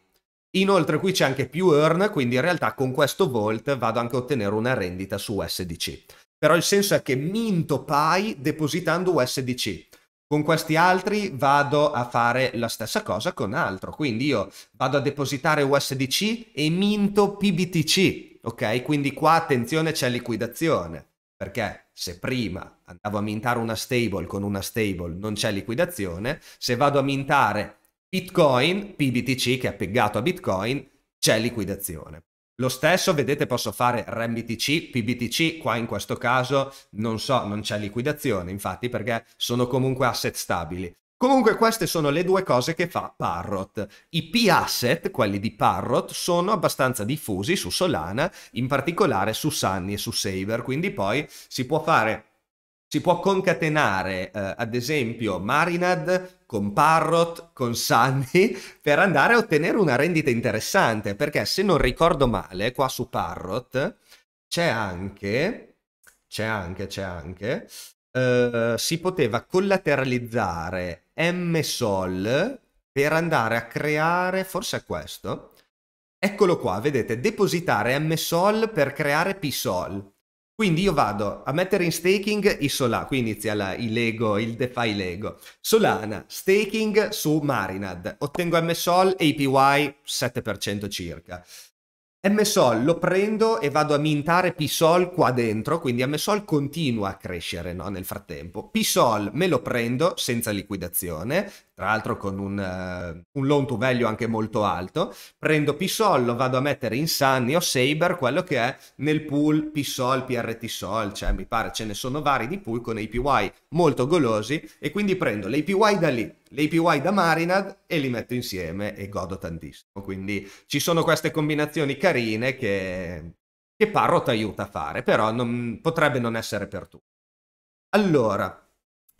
Inoltre qui c'è anche più earn, quindi in realtà con questo volt vado anche a ottenere una rendita su USDC. Però il senso è che minto Pi depositando USDC. Con questi altri vado a fare la stessa cosa con altro, quindi io vado a depositare USDC e minto PBTC, ok? Quindi qua attenzione c'è liquidazione, perché se prima andavo a mintare una stable con una stable non c'è liquidazione, se vado a mintare Bitcoin, PBTC che è peggato a Bitcoin, c'è liquidazione. Lo stesso, vedete, posso fare RMBTC, PBTC, qua in questo caso non so, non c'è liquidazione, infatti, perché sono comunque asset stabili. Comunque queste sono le due cose che fa Parrot. I P-asset, quelli di Parrot, sono abbastanza diffusi su Solana, in particolare su Sunny e su Saver, quindi poi si può fare si può concatenare eh, ad esempio Marinad con Parrot, con Sunny, per andare a ottenere una rendita interessante, perché se non ricordo male, qua su Parrot c'è anche, c'è anche, c'è anche, eh, si poteva collateralizzare MSOL per andare a creare, forse è questo, eccolo qua, vedete, depositare MSOL per creare PSOL. Quindi io vado a mettere in staking i Solana, qui inizia la, il Lego, il DeFi Lego. Solana, staking su Marinad, ottengo MSOL APY 7% circa. MSOL lo prendo e vado a mintare PSOL qua dentro, quindi MSOL continua a crescere no, nel frattempo. PSOL me lo prendo senza liquidazione, tra l'altro con un, uh, un, loan to value anche molto alto. Prendo Pisol, lo vado a mettere in Sunny o Saber, quello che è nel pool Pisol, PRT Sol, cioè mi pare ce ne sono vari di pool con APY molto golosi e quindi prendo l'APY da lì, l'APY da Marinad e li metto insieme e godo tantissimo. Quindi ci sono queste combinazioni carine che, che Parrot aiuta a fare, però non, potrebbe non essere per tutti. Allora,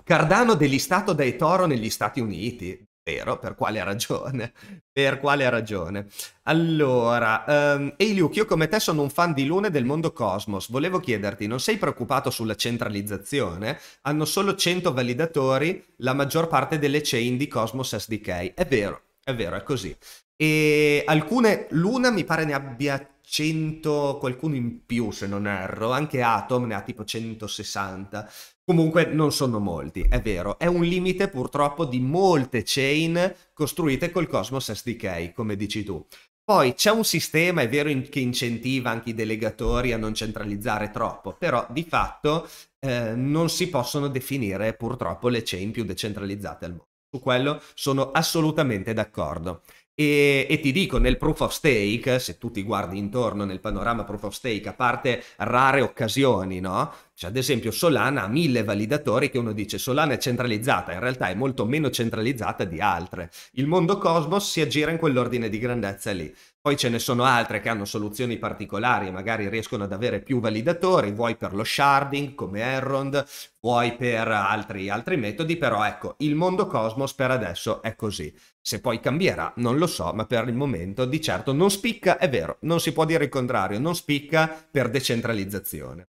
Cardano delistato dai Toro negli Stati Uniti. Vero, per quale ragione? Per quale ragione? Allora, um, ehi Luke, io come te sono un fan di Luna e del mondo Cosmos. Volevo chiederti, non sei preoccupato sulla centralizzazione? Hanno solo 100 validatori la maggior parte delle chain di Cosmos SDK. È vero, è vero, è così. E alcune, Luna mi pare ne abbia 100, qualcuno in più se non erro, anche Atom ne ha tipo 160. Comunque non sono molti, è vero, è un limite purtroppo di molte chain costruite col Cosmos SDK, come dici tu. Poi c'è un sistema, è vero, in- che incentiva anche i delegatori a non centralizzare troppo, però di fatto eh, non si possono definire purtroppo le chain più decentralizzate al mondo. Su quello sono assolutamente d'accordo. E, e, ti dico, nel proof of stake, se tu ti guardi intorno nel panorama proof of stake, a parte rare occasioni, no? Cioè, ad esempio, Solana ha mille validatori che uno dice Solana è centralizzata, in realtà è molto meno centralizzata di altre. Il mondo Cosmos si aggira in quell'ordine di grandezza lì. Poi ce ne sono altre che hanno soluzioni particolari e magari riescono ad avere più validatori, vuoi per lo sharding come Errond, vuoi per altri, altri metodi, però ecco, il mondo Cosmos per adesso è così. Se poi cambierà non lo so, ma per il momento di certo non spicca, è vero, non si può dire il contrario, non spicca per decentralizzazione.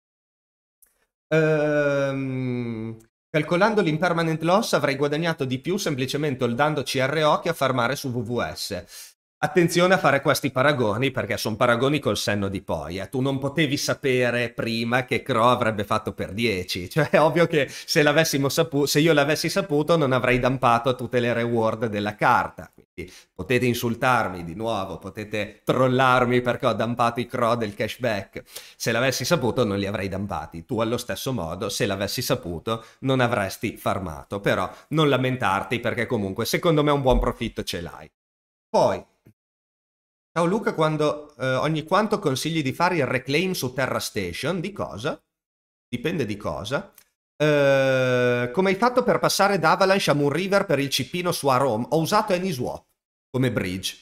Ehm... Calcolando l'impermanent loss avrei guadagnato di più semplicemente holdando CRO che a farmare su VVS. Attenzione a fare questi paragoni perché sono paragoni col senno di poi. Eh. Tu non potevi sapere prima che Crow avrebbe fatto per 10. Cioè, è ovvio che se, saputo, se io l'avessi saputo non avrei dampato tutte le reward della carta. Quindi potete insultarmi di nuovo, potete trollarmi perché ho dampato i Crow del cashback. Se l'avessi saputo non li avrei dampati. Tu allo stesso modo, se l'avessi saputo, non avresti farmato. Però non lamentarti perché comunque secondo me un buon profitto ce l'hai. Poi Ciao Luca, quando, eh, ogni quanto consigli di fare il reclaim su Terra Station? Di cosa? Dipende di cosa. Eh, come hai fatto per passare da Avalanche a Moon River per il cipino su Arom? Ho usato AnySwap come bridge.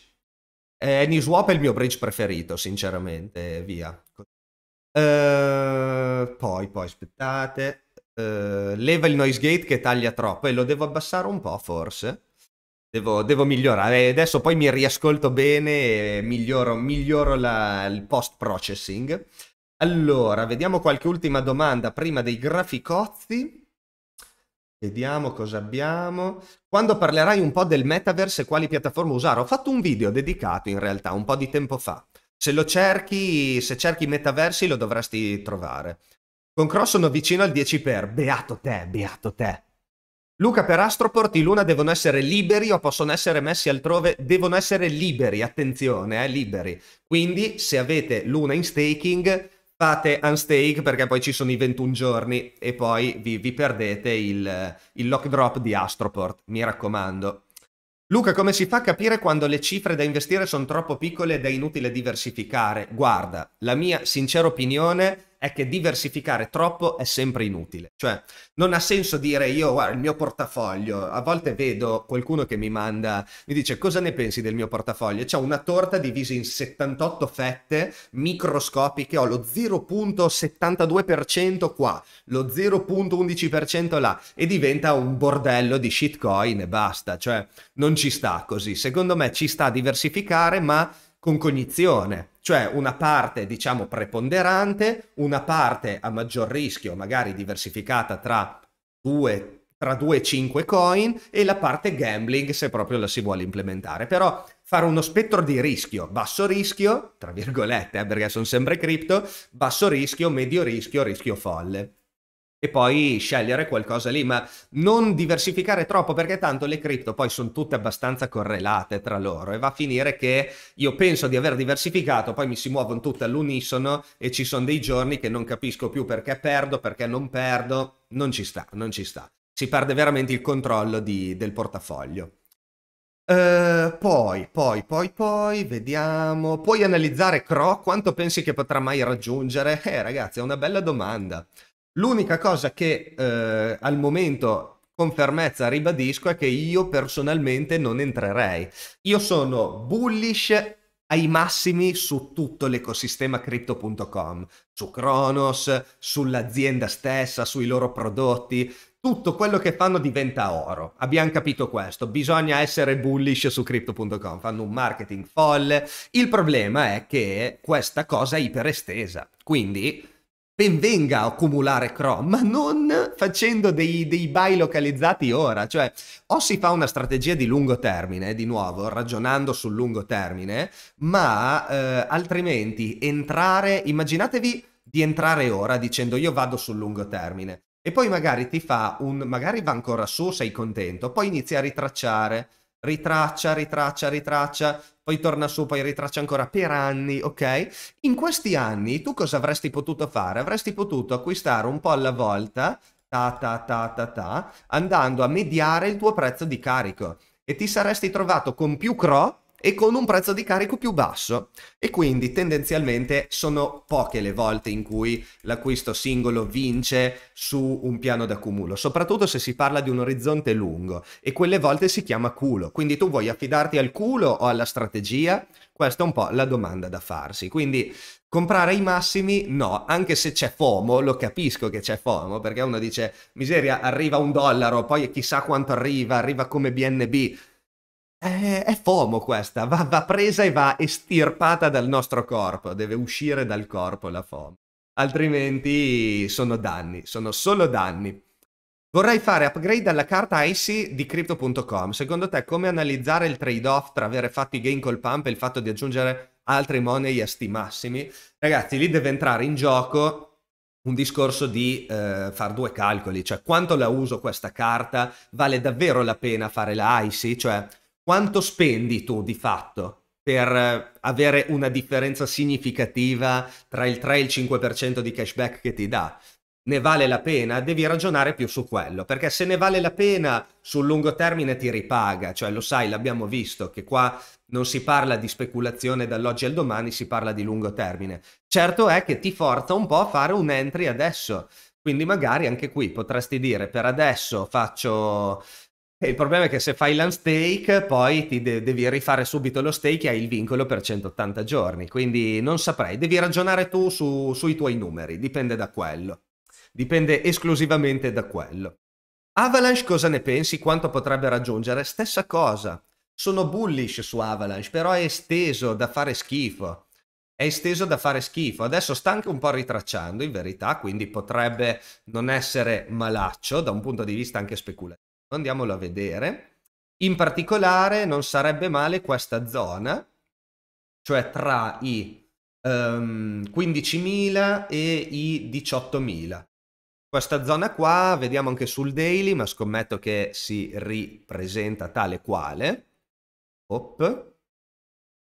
Eh, AnySwap è il mio bridge preferito, sinceramente, via. Eh, poi, poi, aspettate. Eh, leva il noise gate che taglia troppo e lo devo abbassare un po', forse. Devo, devo, migliorare. Adesso poi mi riascolto bene e miglioro, miglioro la, il post processing. Allora, vediamo qualche ultima domanda prima dei graficozzi. Vediamo cosa abbiamo. Quando parlerai un po' del metaverse e quali piattaforme usare? Ho fatto un video dedicato in realtà un po' di tempo fa. Se lo cerchi, se cerchi metaversi lo dovresti trovare. Con Cross sono vicino al 10x. Beato te, beato te. Luca per Astroport i Luna devono essere liberi o possono essere messi altrove, devono essere liberi, attenzione, eh, liberi. Quindi se avete Luna in staking fate unstake perché poi ci sono i 21 giorni e poi vi, vi perdete il, il lock drop di Astroport, mi raccomando. Luca, come si fa a capire quando le cifre da investire sono troppo piccole ed è inutile diversificare? Guarda, la mia sincera opinione è è che diversificare troppo è sempre inutile. Cioè, non ha senso dire io, guarda, il mio portafoglio, a volte vedo qualcuno che mi manda, mi dice cosa ne pensi del mio portafoglio? C'è una torta divisa in 78 fette microscopiche, ho lo 0.72% qua, lo 0.11% là, e diventa un bordello di shitcoin e basta. Cioè, non ci sta così. Secondo me ci sta a diversificare, ma con cognizione, cioè una parte diciamo preponderante, una parte a maggior rischio, magari diversificata tra due, tra 2 e 5 coin e la parte gambling se proprio la si vuole implementare. Però fare uno spettro di rischio, basso rischio, tra virgolette, eh, perché sono sempre cripto, basso rischio, medio rischio, rischio folle e poi scegliere qualcosa lì, ma non diversificare troppo perché tanto le cripto poi sono tutte abbastanza correlate tra loro e va a finire che io penso di aver diversificato, poi mi si muovono tutte all'unisono e ci sono dei giorni che non capisco più perché perdo, perché non perdo, non ci sta, non ci sta. Si perde veramente il controllo di, del portafoglio. Uh, poi, poi, poi, poi, vediamo. Puoi analizzare Cro? Quanto pensi che potrà mai raggiungere? Eh, ragazzi, è una bella domanda. L'unica cosa che eh, al momento con fermezza ribadisco è che io personalmente non entrerei. Io sono bullish ai massimi su tutto l'ecosistema crypto.com, su Kronos, sull'azienda stessa, sui loro prodotti, tutto quello che fanno diventa oro. Abbiamo capito questo, bisogna essere bullish su crypto.com, fanno un marketing folle. Il problema è che questa cosa è iperestesa, quindi ben benvenga accumulare Chrome, ma non facendo dei, dei, buy localizzati ora, cioè o si fa una strategia di lungo termine, di nuovo, ragionando sul lungo termine, ma eh, altrimenti entrare, immaginatevi di entrare ora dicendo io vado sul lungo termine e poi magari ti fa un, magari va ancora su, sei contento, poi inizia a ritracciare, ritraccia, ritraccia, ritraccia, poi torna su, poi ritraccia ancora per anni, ok? In questi anni tu cosa avresti potuto fare? Avresti potuto acquistare un po' alla volta, ta ta ta ta ta, andando a mediare il tuo prezzo di carico e ti saresti trovato con più CRO e con un prezzo di carico più basso e quindi tendenzialmente sono poche le volte in cui l'acquisto singolo vince su un piano d'accumulo, soprattutto se si parla di un orizzonte lungo e quelle volte si chiama culo, quindi tu vuoi affidarti al culo o alla strategia? Questa è un po' la domanda da farsi, quindi comprare ai massimi no, anche se c'è FOMO, lo capisco che c'è FOMO, perché uno dice miseria arriva un dollaro, poi chissà quanto arriva, arriva come BNB, è, FOMO questa, va, va presa e va estirpata dal nostro corpo, deve uscire dal corpo la FOMO, altrimenti sono danni, sono solo danni. Vorrei fare upgrade alla carta IC di Crypto.com. Secondo te come analizzare il trade-off tra avere fatto i gain col pump e il fatto di aggiungere altri money a sti massimi? Ragazzi, lì deve entrare in gioco un discorso di eh, far due calcoli, cioè quanto la uso questa carta, vale davvero la pena fare la IC, cioè quanto spendi tu di fatto per eh, avere una differenza significativa tra il 3 e il 5% di cashback che ti dà? Ne vale la pena? Devi ragionare più su quello, perché se ne vale la pena sul lungo termine ti ripaga, cioè lo sai, l'abbiamo visto che qua non si parla di speculazione dall'oggi al domani, si parla di lungo termine. Certo è che ti forza un po' a fare un entry adesso, quindi magari anche qui potresti dire per adesso faccio e il problema è che se fai l'unstake, poi ti de- devi rifare subito lo stake e hai il vincolo per 180 giorni. Quindi non saprei, devi ragionare tu su- sui tuoi numeri, dipende da quello. Dipende esclusivamente da quello. Avalanche cosa ne pensi? Quanto potrebbe raggiungere? Stessa cosa. Sono bullish su Avalanche, però è esteso da fare schifo. È esteso da fare schifo. Adesso sta anche un po' ritracciando, in verità, quindi potrebbe non essere malaccio da un punto di vista anche speculativo Andiamolo a vedere. In particolare non sarebbe male questa zona, cioè tra i um, ehm, 15.000 e i 18.000. Questa zona qua, vediamo anche sul daily, ma scommetto che si ripresenta tale quale. Op.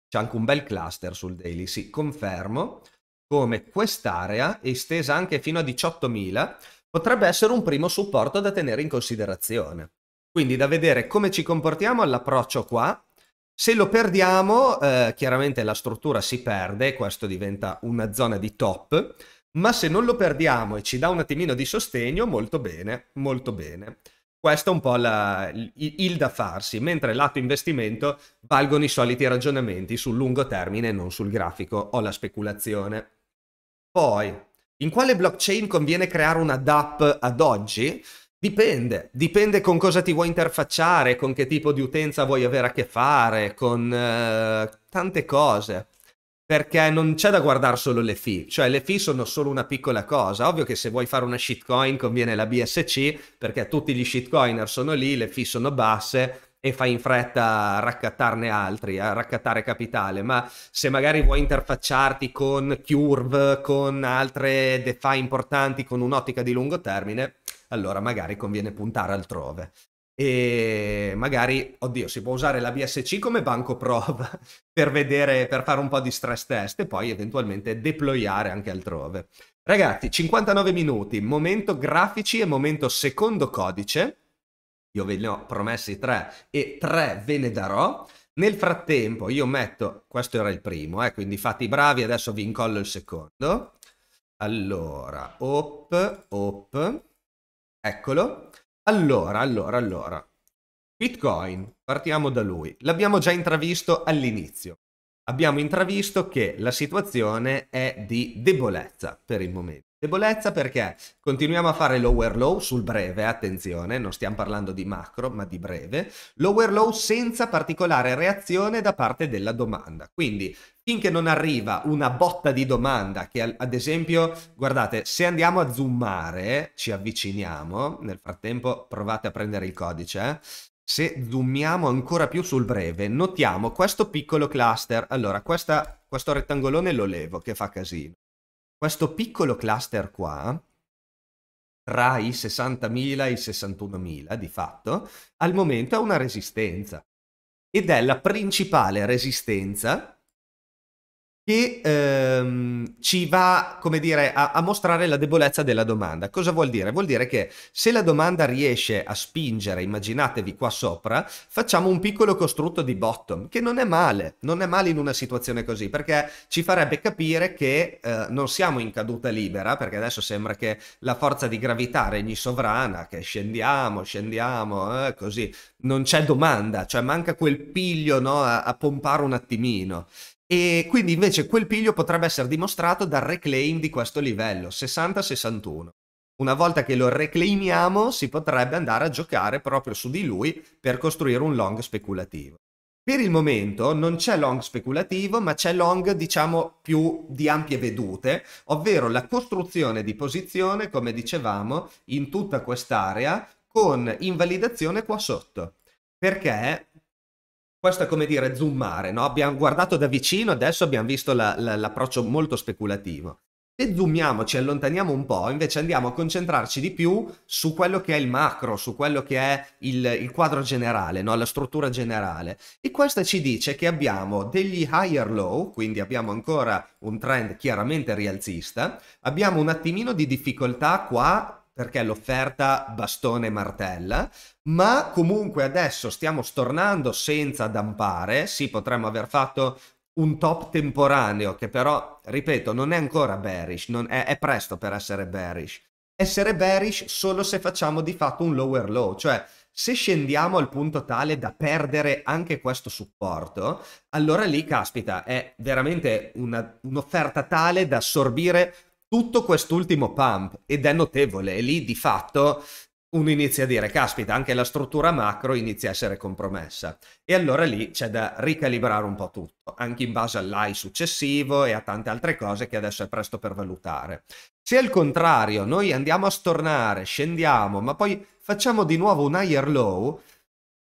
C'è anche un bel cluster sul daily, sì, confermo come quest'area, estesa anche fino a 18.000, potrebbe essere un primo supporto da tenere in considerazione. Quindi da vedere come ci comportiamo all'approccio qua. Se lo perdiamo, eh, chiaramente la struttura si perde, questo diventa una zona di top, ma se non lo perdiamo e ci dà un attimino di sostegno, molto bene, molto bene. Questo è un po' la, il, il da farsi, mentre lato investimento valgono i soliti ragionamenti sul lungo termine non sul grafico o la speculazione. Poi, in quale blockchain conviene creare una DAP ad oggi? Dipende, dipende con cosa ti vuoi interfacciare, con che tipo di utenza vuoi avere a che fare, con eh, tante cose. Perché non c'è da guardare solo le fee, cioè le fee sono solo una piccola cosa. Ovvio che se vuoi fare una shitcoin conviene la BSC, perché tutti gli shitcoiner sono lì, le fee sono basse, e fai in fretta a raccattarne altri, a raccattare capitale, ma se magari vuoi interfacciarti con Curve, con altre DeFi importanti, con un'ottica di lungo termine, allora magari conviene puntare altrove. E magari, oddio, si può usare la BSC come banco prova per vedere, per fare un po' di stress test e poi eventualmente deployare anche altrove. Ragazzi, 59 minuti, momento grafici e momento secondo codice io ve ne ho promessi tre e tre ve ne darò. Nel frattempo io metto, questo era il primo, eh, quindi fate i bravi, adesso vi incollo il secondo. Allora, op, op, eccolo. Allora, allora, allora. Bitcoin, partiamo da lui. L'abbiamo già intravisto all'inizio. Abbiamo intravisto che la situazione è di debolezza per il momento. Debolezza perché continuiamo a fare lower low sul breve, attenzione, non stiamo parlando di macro ma di breve, lower low senza particolare reazione da parte della domanda. Quindi finché non arriva una botta di domanda che ad esempio, guardate, se andiamo a zoomare, ci avviciniamo, nel frattempo provate a prendere il codice, eh? se zoomiamo ancora più sul breve, notiamo questo piccolo cluster, allora questa, questo rettangolone lo levo che fa casino questo piccolo cluster qua, tra i 60.000 e i 61.000 di fatto, al momento è una resistenza ed è la principale resistenza che ehm, ci va, come dire, a, a, mostrare la debolezza della domanda. Cosa vuol dire? Vuol dire che se la domanda riesce a spingere, immaginatevi qua sopra, facciamo un piccolo costrutto di bottom, che non è male, non è male in una situazione così, perché ci farebbe capire che eh, non siamo in caduta libera, perché adesso sembra che la forza di gravità regni sovrana, che scendiamo, scendiamo, eh, così, non c'è domanda, cioè manca quel piglio no, a, a pompare un attimino. E quindi invece quel piglio potrebbe essere dimostrato dal reclaim di questo livello, 60-61. Una volta che lo reclaimiamo si potrebbe andare a giocare proprio su di lui per costruire un long speculativo. Per il momento non c'è long speculativo, ma c'è long diciamo più di ampie vedute, ovvero la costruzione di posizione, come dicevamo, in tutta quest'area con invalidazione qua sotto. Perché questo è come dire zoomare, no? abbiamo guardato da vicino, adesso abbiamo visto la, la, l'approccio molto speculativo. Se zoomiamo, ci allontaniamo un po', invece andiamo a concentrarci di più su quello che è il macro, su quello che è il, il quadro generale, no? la struttura generale. E questo ci dice che abbiamo degli higher low, quindi abbiamo ancora un trend chiaramente rialzista, abbiamo un attimino di difficoltà qua perché l'offerta bastone e martella, ma comunque adesso stiamo stornando senza dampare, sì potremmo aver fatto un top temporaneo che però, ripeto, non è ancora bearish, è, è presto per essere bearish. Essere bearish solo se facciamo di fatto un lower low, cioè se scendiamo al punto tale da perdere anche questo supporto, allora lì, caspita, è veramente una, un'offerta tale da assorbire tutto quest'ultimo pump ed è notevole e lì di fatto uno inizia a dire caspita anche la struttura macro inizia a essere compromessa e allora lì c'è da ricalibrare un po' tutto anche in base all'AI successivo e a tante altre cose che adesso è presto per valutare se al contrario noi andiamo a stornare scendiamo ma poi facciamo di nuovo un higher low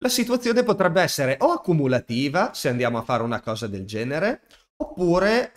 la situazione potrebbe essere o accumulativa se andiamo a fare una cosa del genere oppure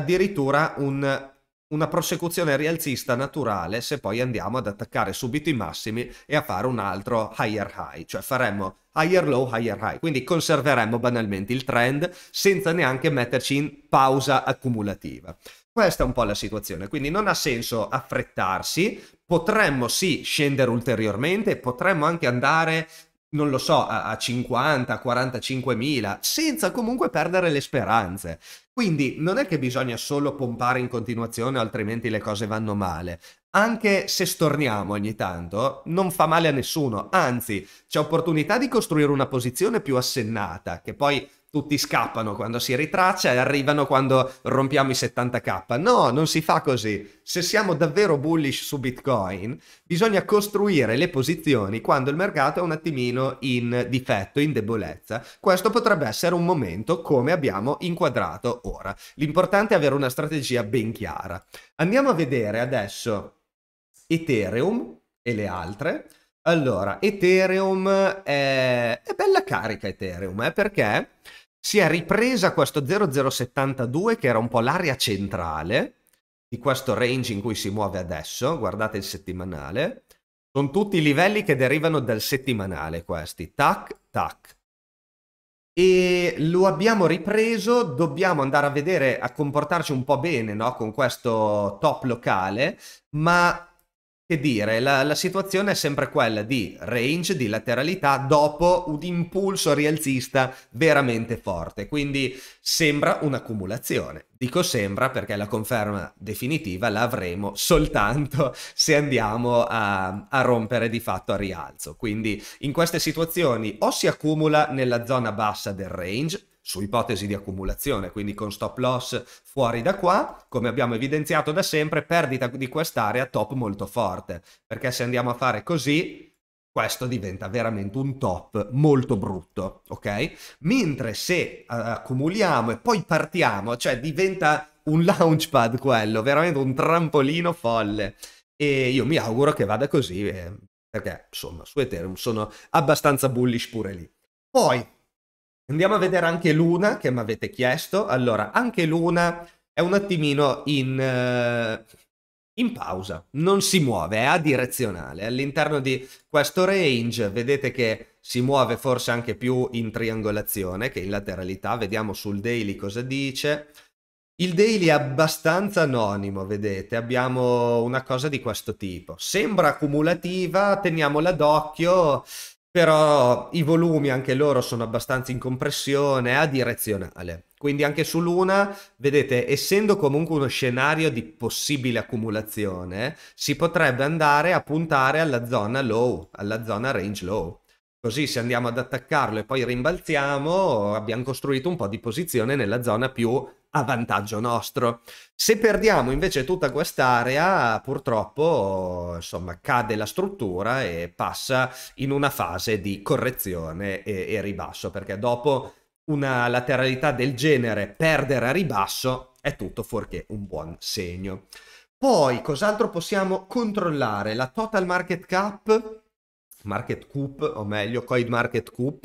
addirittura un una prosecuzione rialzista naturale se poi andiamo ad attaccare subito i massimi e a fare un altro higher high, cioè faremmo higher low, higher high, quindi conserveremmo banalmente il trend senza neanche metterci in pausa accumulativa. Questa è un po' la situazione, quindi non ha senso affrettarsi, potremmo sì scendere ulteriormente, potremmo anche andare non lo so, a, a 50, 45 mila, senza comunque perdere le speranze. Quindi non è che bisogna solo pompare in continuazione, altrimenti le cose vanno male. Anche se storniamo ogni tanto, non fa male a nessuno, anzi, c'è opportunità di costruire una posizione più assennata, che poi tutti scappano quando si ritraccia e arrivano quando rompiamo i 70k. No, non si fa così. Se siamo davvero bullish su Bitcoin, bisogna costruire le posizioni quando il mercato è un attimino in difetto, in debolezza. Questo potrebbe essere un momento come abbiamo inquadrato ora. L'importante è avere una strategia ben chiara. Andiamo a vedere adesso Ethereum e le altre. Allora, Ethereum è, è bella carica Ethereum, eh, perché si è ripresa questo 0072 che era un po' l'area centrale di questo range in cui si muove adesso, guardate il settimanale, sono tutti i livelli che derivano dal settimanale questi, tac, tac. E lo abbiamo ripreso, dobbiamo andare a vedere, a comportarci un po' bene no? con questo top locale, ma che dire, la, la, situazione è sempre quella di range, di lateralità, dopo un impulso rialzista veramente forte. Quindi sembra un'accumulazione. Dico sembra perché la conferma definitiva la avremo soltanto se andiamo a, a rompere di fatto a rialzo. Quindi in queste situazioni o si accumula nella zona bassa del range, su ipotesi di accumulazione, quindi con stop loss fuori da qua, come abbiamo evidenziato da sempre, perdita di quest'area top molto forte, perché se andiamo a fare così questo diventa veramente un top molto brutto, ok? Mentre se uh, accumuliamo e poi partiamo, cioè diventa un launchpad quello, veramente un trampolino folle. E io mi auguro che vada così, eh, perché insomma su Ethereum sono abbastanza bullish pure lì. Poi Andiamo a vedere anche Luna, che mi avete chiesto. Allora, anche Luna è un attimino in... Uh in pausa, non si muove, è adirezionale. All'interno di questo range vedete che si muove forse anche più in triangolazione che in lateralità. Vediamo sul daily cosa dice. Il daily è abbastanza anonimo, vedete, abbiamo una cosa di questo tipo. Sembra accumulativa, teniamola d'occhio, però i volumi anche loro sono abbastanza in compressione a direzionale. Quindi anche su Luna, vedete, essendo comunque uno scenario di possibile accumulazione, si potrebbe andare a puntare alla zona low, alla zona range low. Così se andiamo ad attaccarlo e poi rimbalziamo, abbiamo costruito un po' di posizione nella zona più a vantaggio nostro. Se perdiamo invece tutta quest'area, purtroppo, insomma, cade la struttura e passa in una fase di correzione e, e ribasso, perché dopo una lateralità del genere, perdere a ribasso è tutto fuorché un buon segno. Poi, cos'altro possiamo controllare? La total market cap, market coup, o meglio, coin market coup,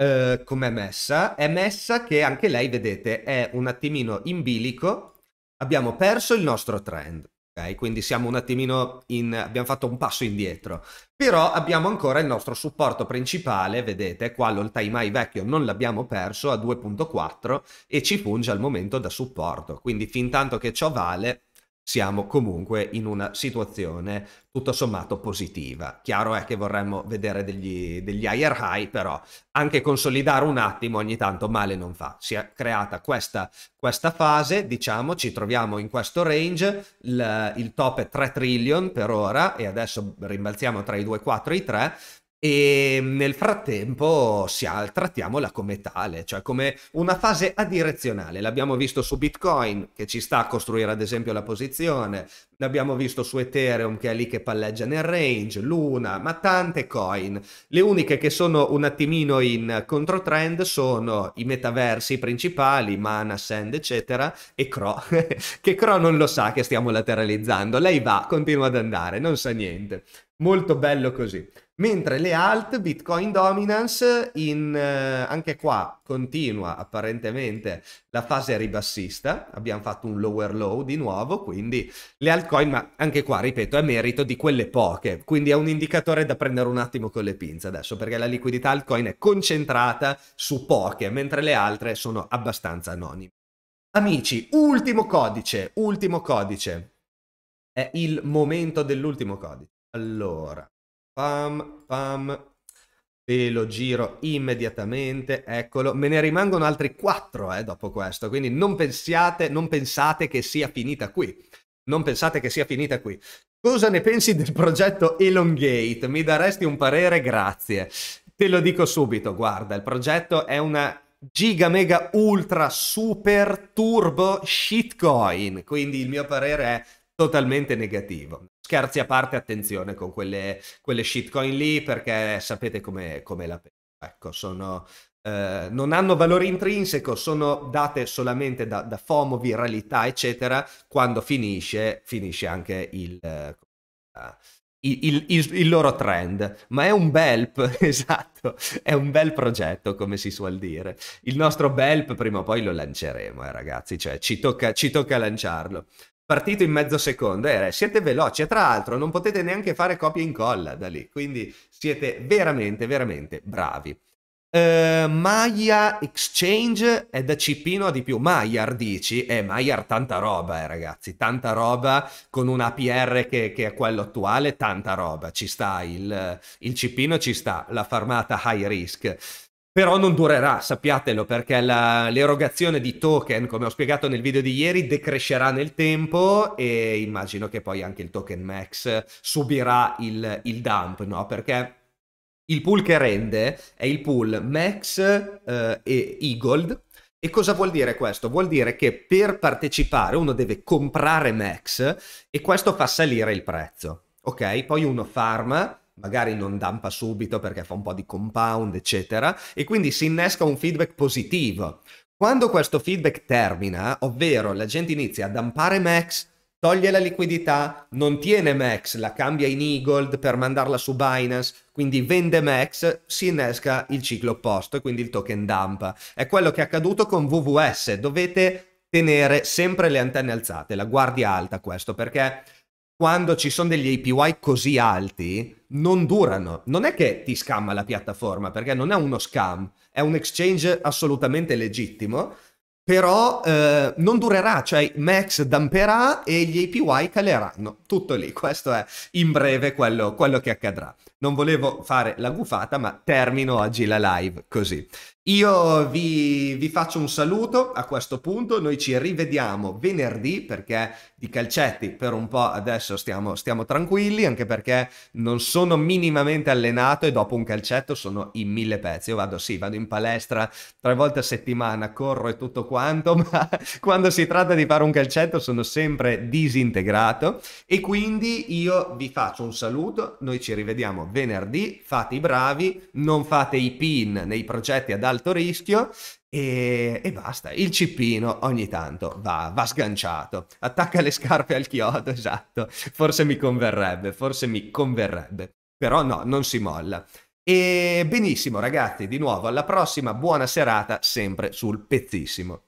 eh, com'è messa? È messa che anche lei, vedete, è un attimino in bilico. Abbiamo perso il nostro trend. ok? Quindi siamo un attimino in. abbiamo fatto un passo indietro. Però abbiamo ancora il nostro supporto principale, vedete, qua l'all-time vecchio non l'abbiamo perso a 2.4 e ci punge al momento da supporto. Quindi fin tanto che ciò vale, siamo comunque in una situazione tutto sommato positiva. Chiaro è che vorremmo vedere degli, degli higher high, però anche consolidare un attimo ogni tanto male non fa. Si è creata questa, questa fase, diciamo, ci troviamo in questo range, il, il top è 3 trillion per ora e adesso rimbalziamo tra i 2,4 e i 3 e nel frattempo trattiamola come tale, cioè come una fase adirezionale. L'abbiamo visto su Bitcoin che ci sta a costruire ad esempio la posizione, l'abbiamo visto su Ethereum che è lì che palleggia nel range, Luna, ma tante coin. Le uniche che sono un attimino in controtrend sono i metaversi principali, Mana, Sand, eccetera, e Cro, che Cro non lo sa che stiamo lateralizzando. Lei va, continua ad andare, non sa niente. Molto bello così. Mentre le alt, Bitcoin Dominance, in, eh, anche qua continua apparentemente la fase ribassista, abbiamo fatto un lower low di nuovo, quindi le altcoin, ma anche qua, ripeto, è merito di quelle poche, quindi è un indicatore da prendere un attimo con le pinze adesso, perché la liquidità altcoin è concentrata su poche, mentre le altre sono abbastanza anonime. Amici, ultimo codice, ultimo codice, è il momento dell'ultimo codice. Allora, Pam, pam. e lo giro immediatamente, eccolo. Me ne rimangono altri 4 eh, dopo questo, quindi non pensiate, non pensate che sia finita qui. Non pensate che sia finita qui. Cosa ne pensi del progetto Elongate? Mi daresti un parere? Grazie. Te lo dico subito, guarda, il progetto è una giga mega ultra super turbo shitcoin, quindi il mio parere è totalmente negativo scherzi a parte, attenzione con quelle, quelle shitcoin lì perché sapete come la penso. Ecco, sono, eh, non hanno valore intrinseco, sono date solamente da, da FOMO, viralità, eccetera. Quando finisce, finisce anche il, eh, il, il, il, loro trend, ma è un BELP, esatto, è un bel progetto come si suol dire. Il nostro BELP prima o poi lo lanceremo, eh, ragazzi, cioè ci tocca, ci tocca lanciarlo partito in mezzo secondo. Era, eh, siete veloci e tra l'altro non potete neanche fare copia e incolla da lì, quindi siete veramente, veramente bravi. Uh, Maya Exchange è da Cipino a di più. Maiar dici? Eh, Maiar tanta roba, eh, ragazzi. Tanta roba con un APR che, che, è quello attuale, tanta roba. Ci sta il, il Cipino, ci sta la farmata high risk però non durerà, sappiatelo, perché la, l'erogazione di token, come ho spiegato nel video di ieri, decrescerà nel tempo e immagino che poi anche il token max subirà il, il dump, no? Perché il pool che rende è il pool max eh, e e-gold. E cosa vuol dire questo? Vuol dire che per partecipare uno deve comprare max e questo fa salire il prezzo, ok? Poi uno farma magari non dampa subito perché fa un po' di compound, eccetera, e quindi si innesca un feedback positivo. Quando questo feedback termina, ovvero la gente inizia a dampare max, toglie la liquidità, non tiene max, la cambia in e-gold per mandarla su Binance, quindi vende max, si innesca il ciclo opposto e quindi il token dump. È quello che è accaduto con VVS, dovete tenere sempre le antenne alzate, la guardia alta questo perché quando ci sono degli APY così alti, non durano. Non è che ti scamma la piattaforma, perché non è uno scam, è un exchange assolutamente legittimo, però eh, non durerà, cioè Max damperà e gli APY caleranno. Tutto lì, questo è in breve quello, quello che accadrà. Non volevo fare la gufata, ma termino oggi la live così. Io vi, vi, faccio un saluto a questo punto, noi ci rivediamo venerdì perché di calcetti per un po' adesso stiamo, stiamo tranquilli anche perché non sono minimamente allenato e dopo un calcetto sono in mille pezzi. Io vado sì, vado in palestra tre volte a settimana, corro e tutto quanto, ma quando si tratta di fare un calcetto sono sempre disintegrato e quindi io vi faccio un saluto, noi ci rivediamo venerdì, fate i bravi, non fate i pin nei progetti ad alto alto rischio e, e basta. Il cippino ogni tanto va, va, sganciato, attacca le scarpe al chiodo, esatto, forse mi converrebbe, forse mi converrebbe, però no, non si molla. E benissimo ragazzi, di nuovo alla prossima, buona serata, sempre sul pezzissimo.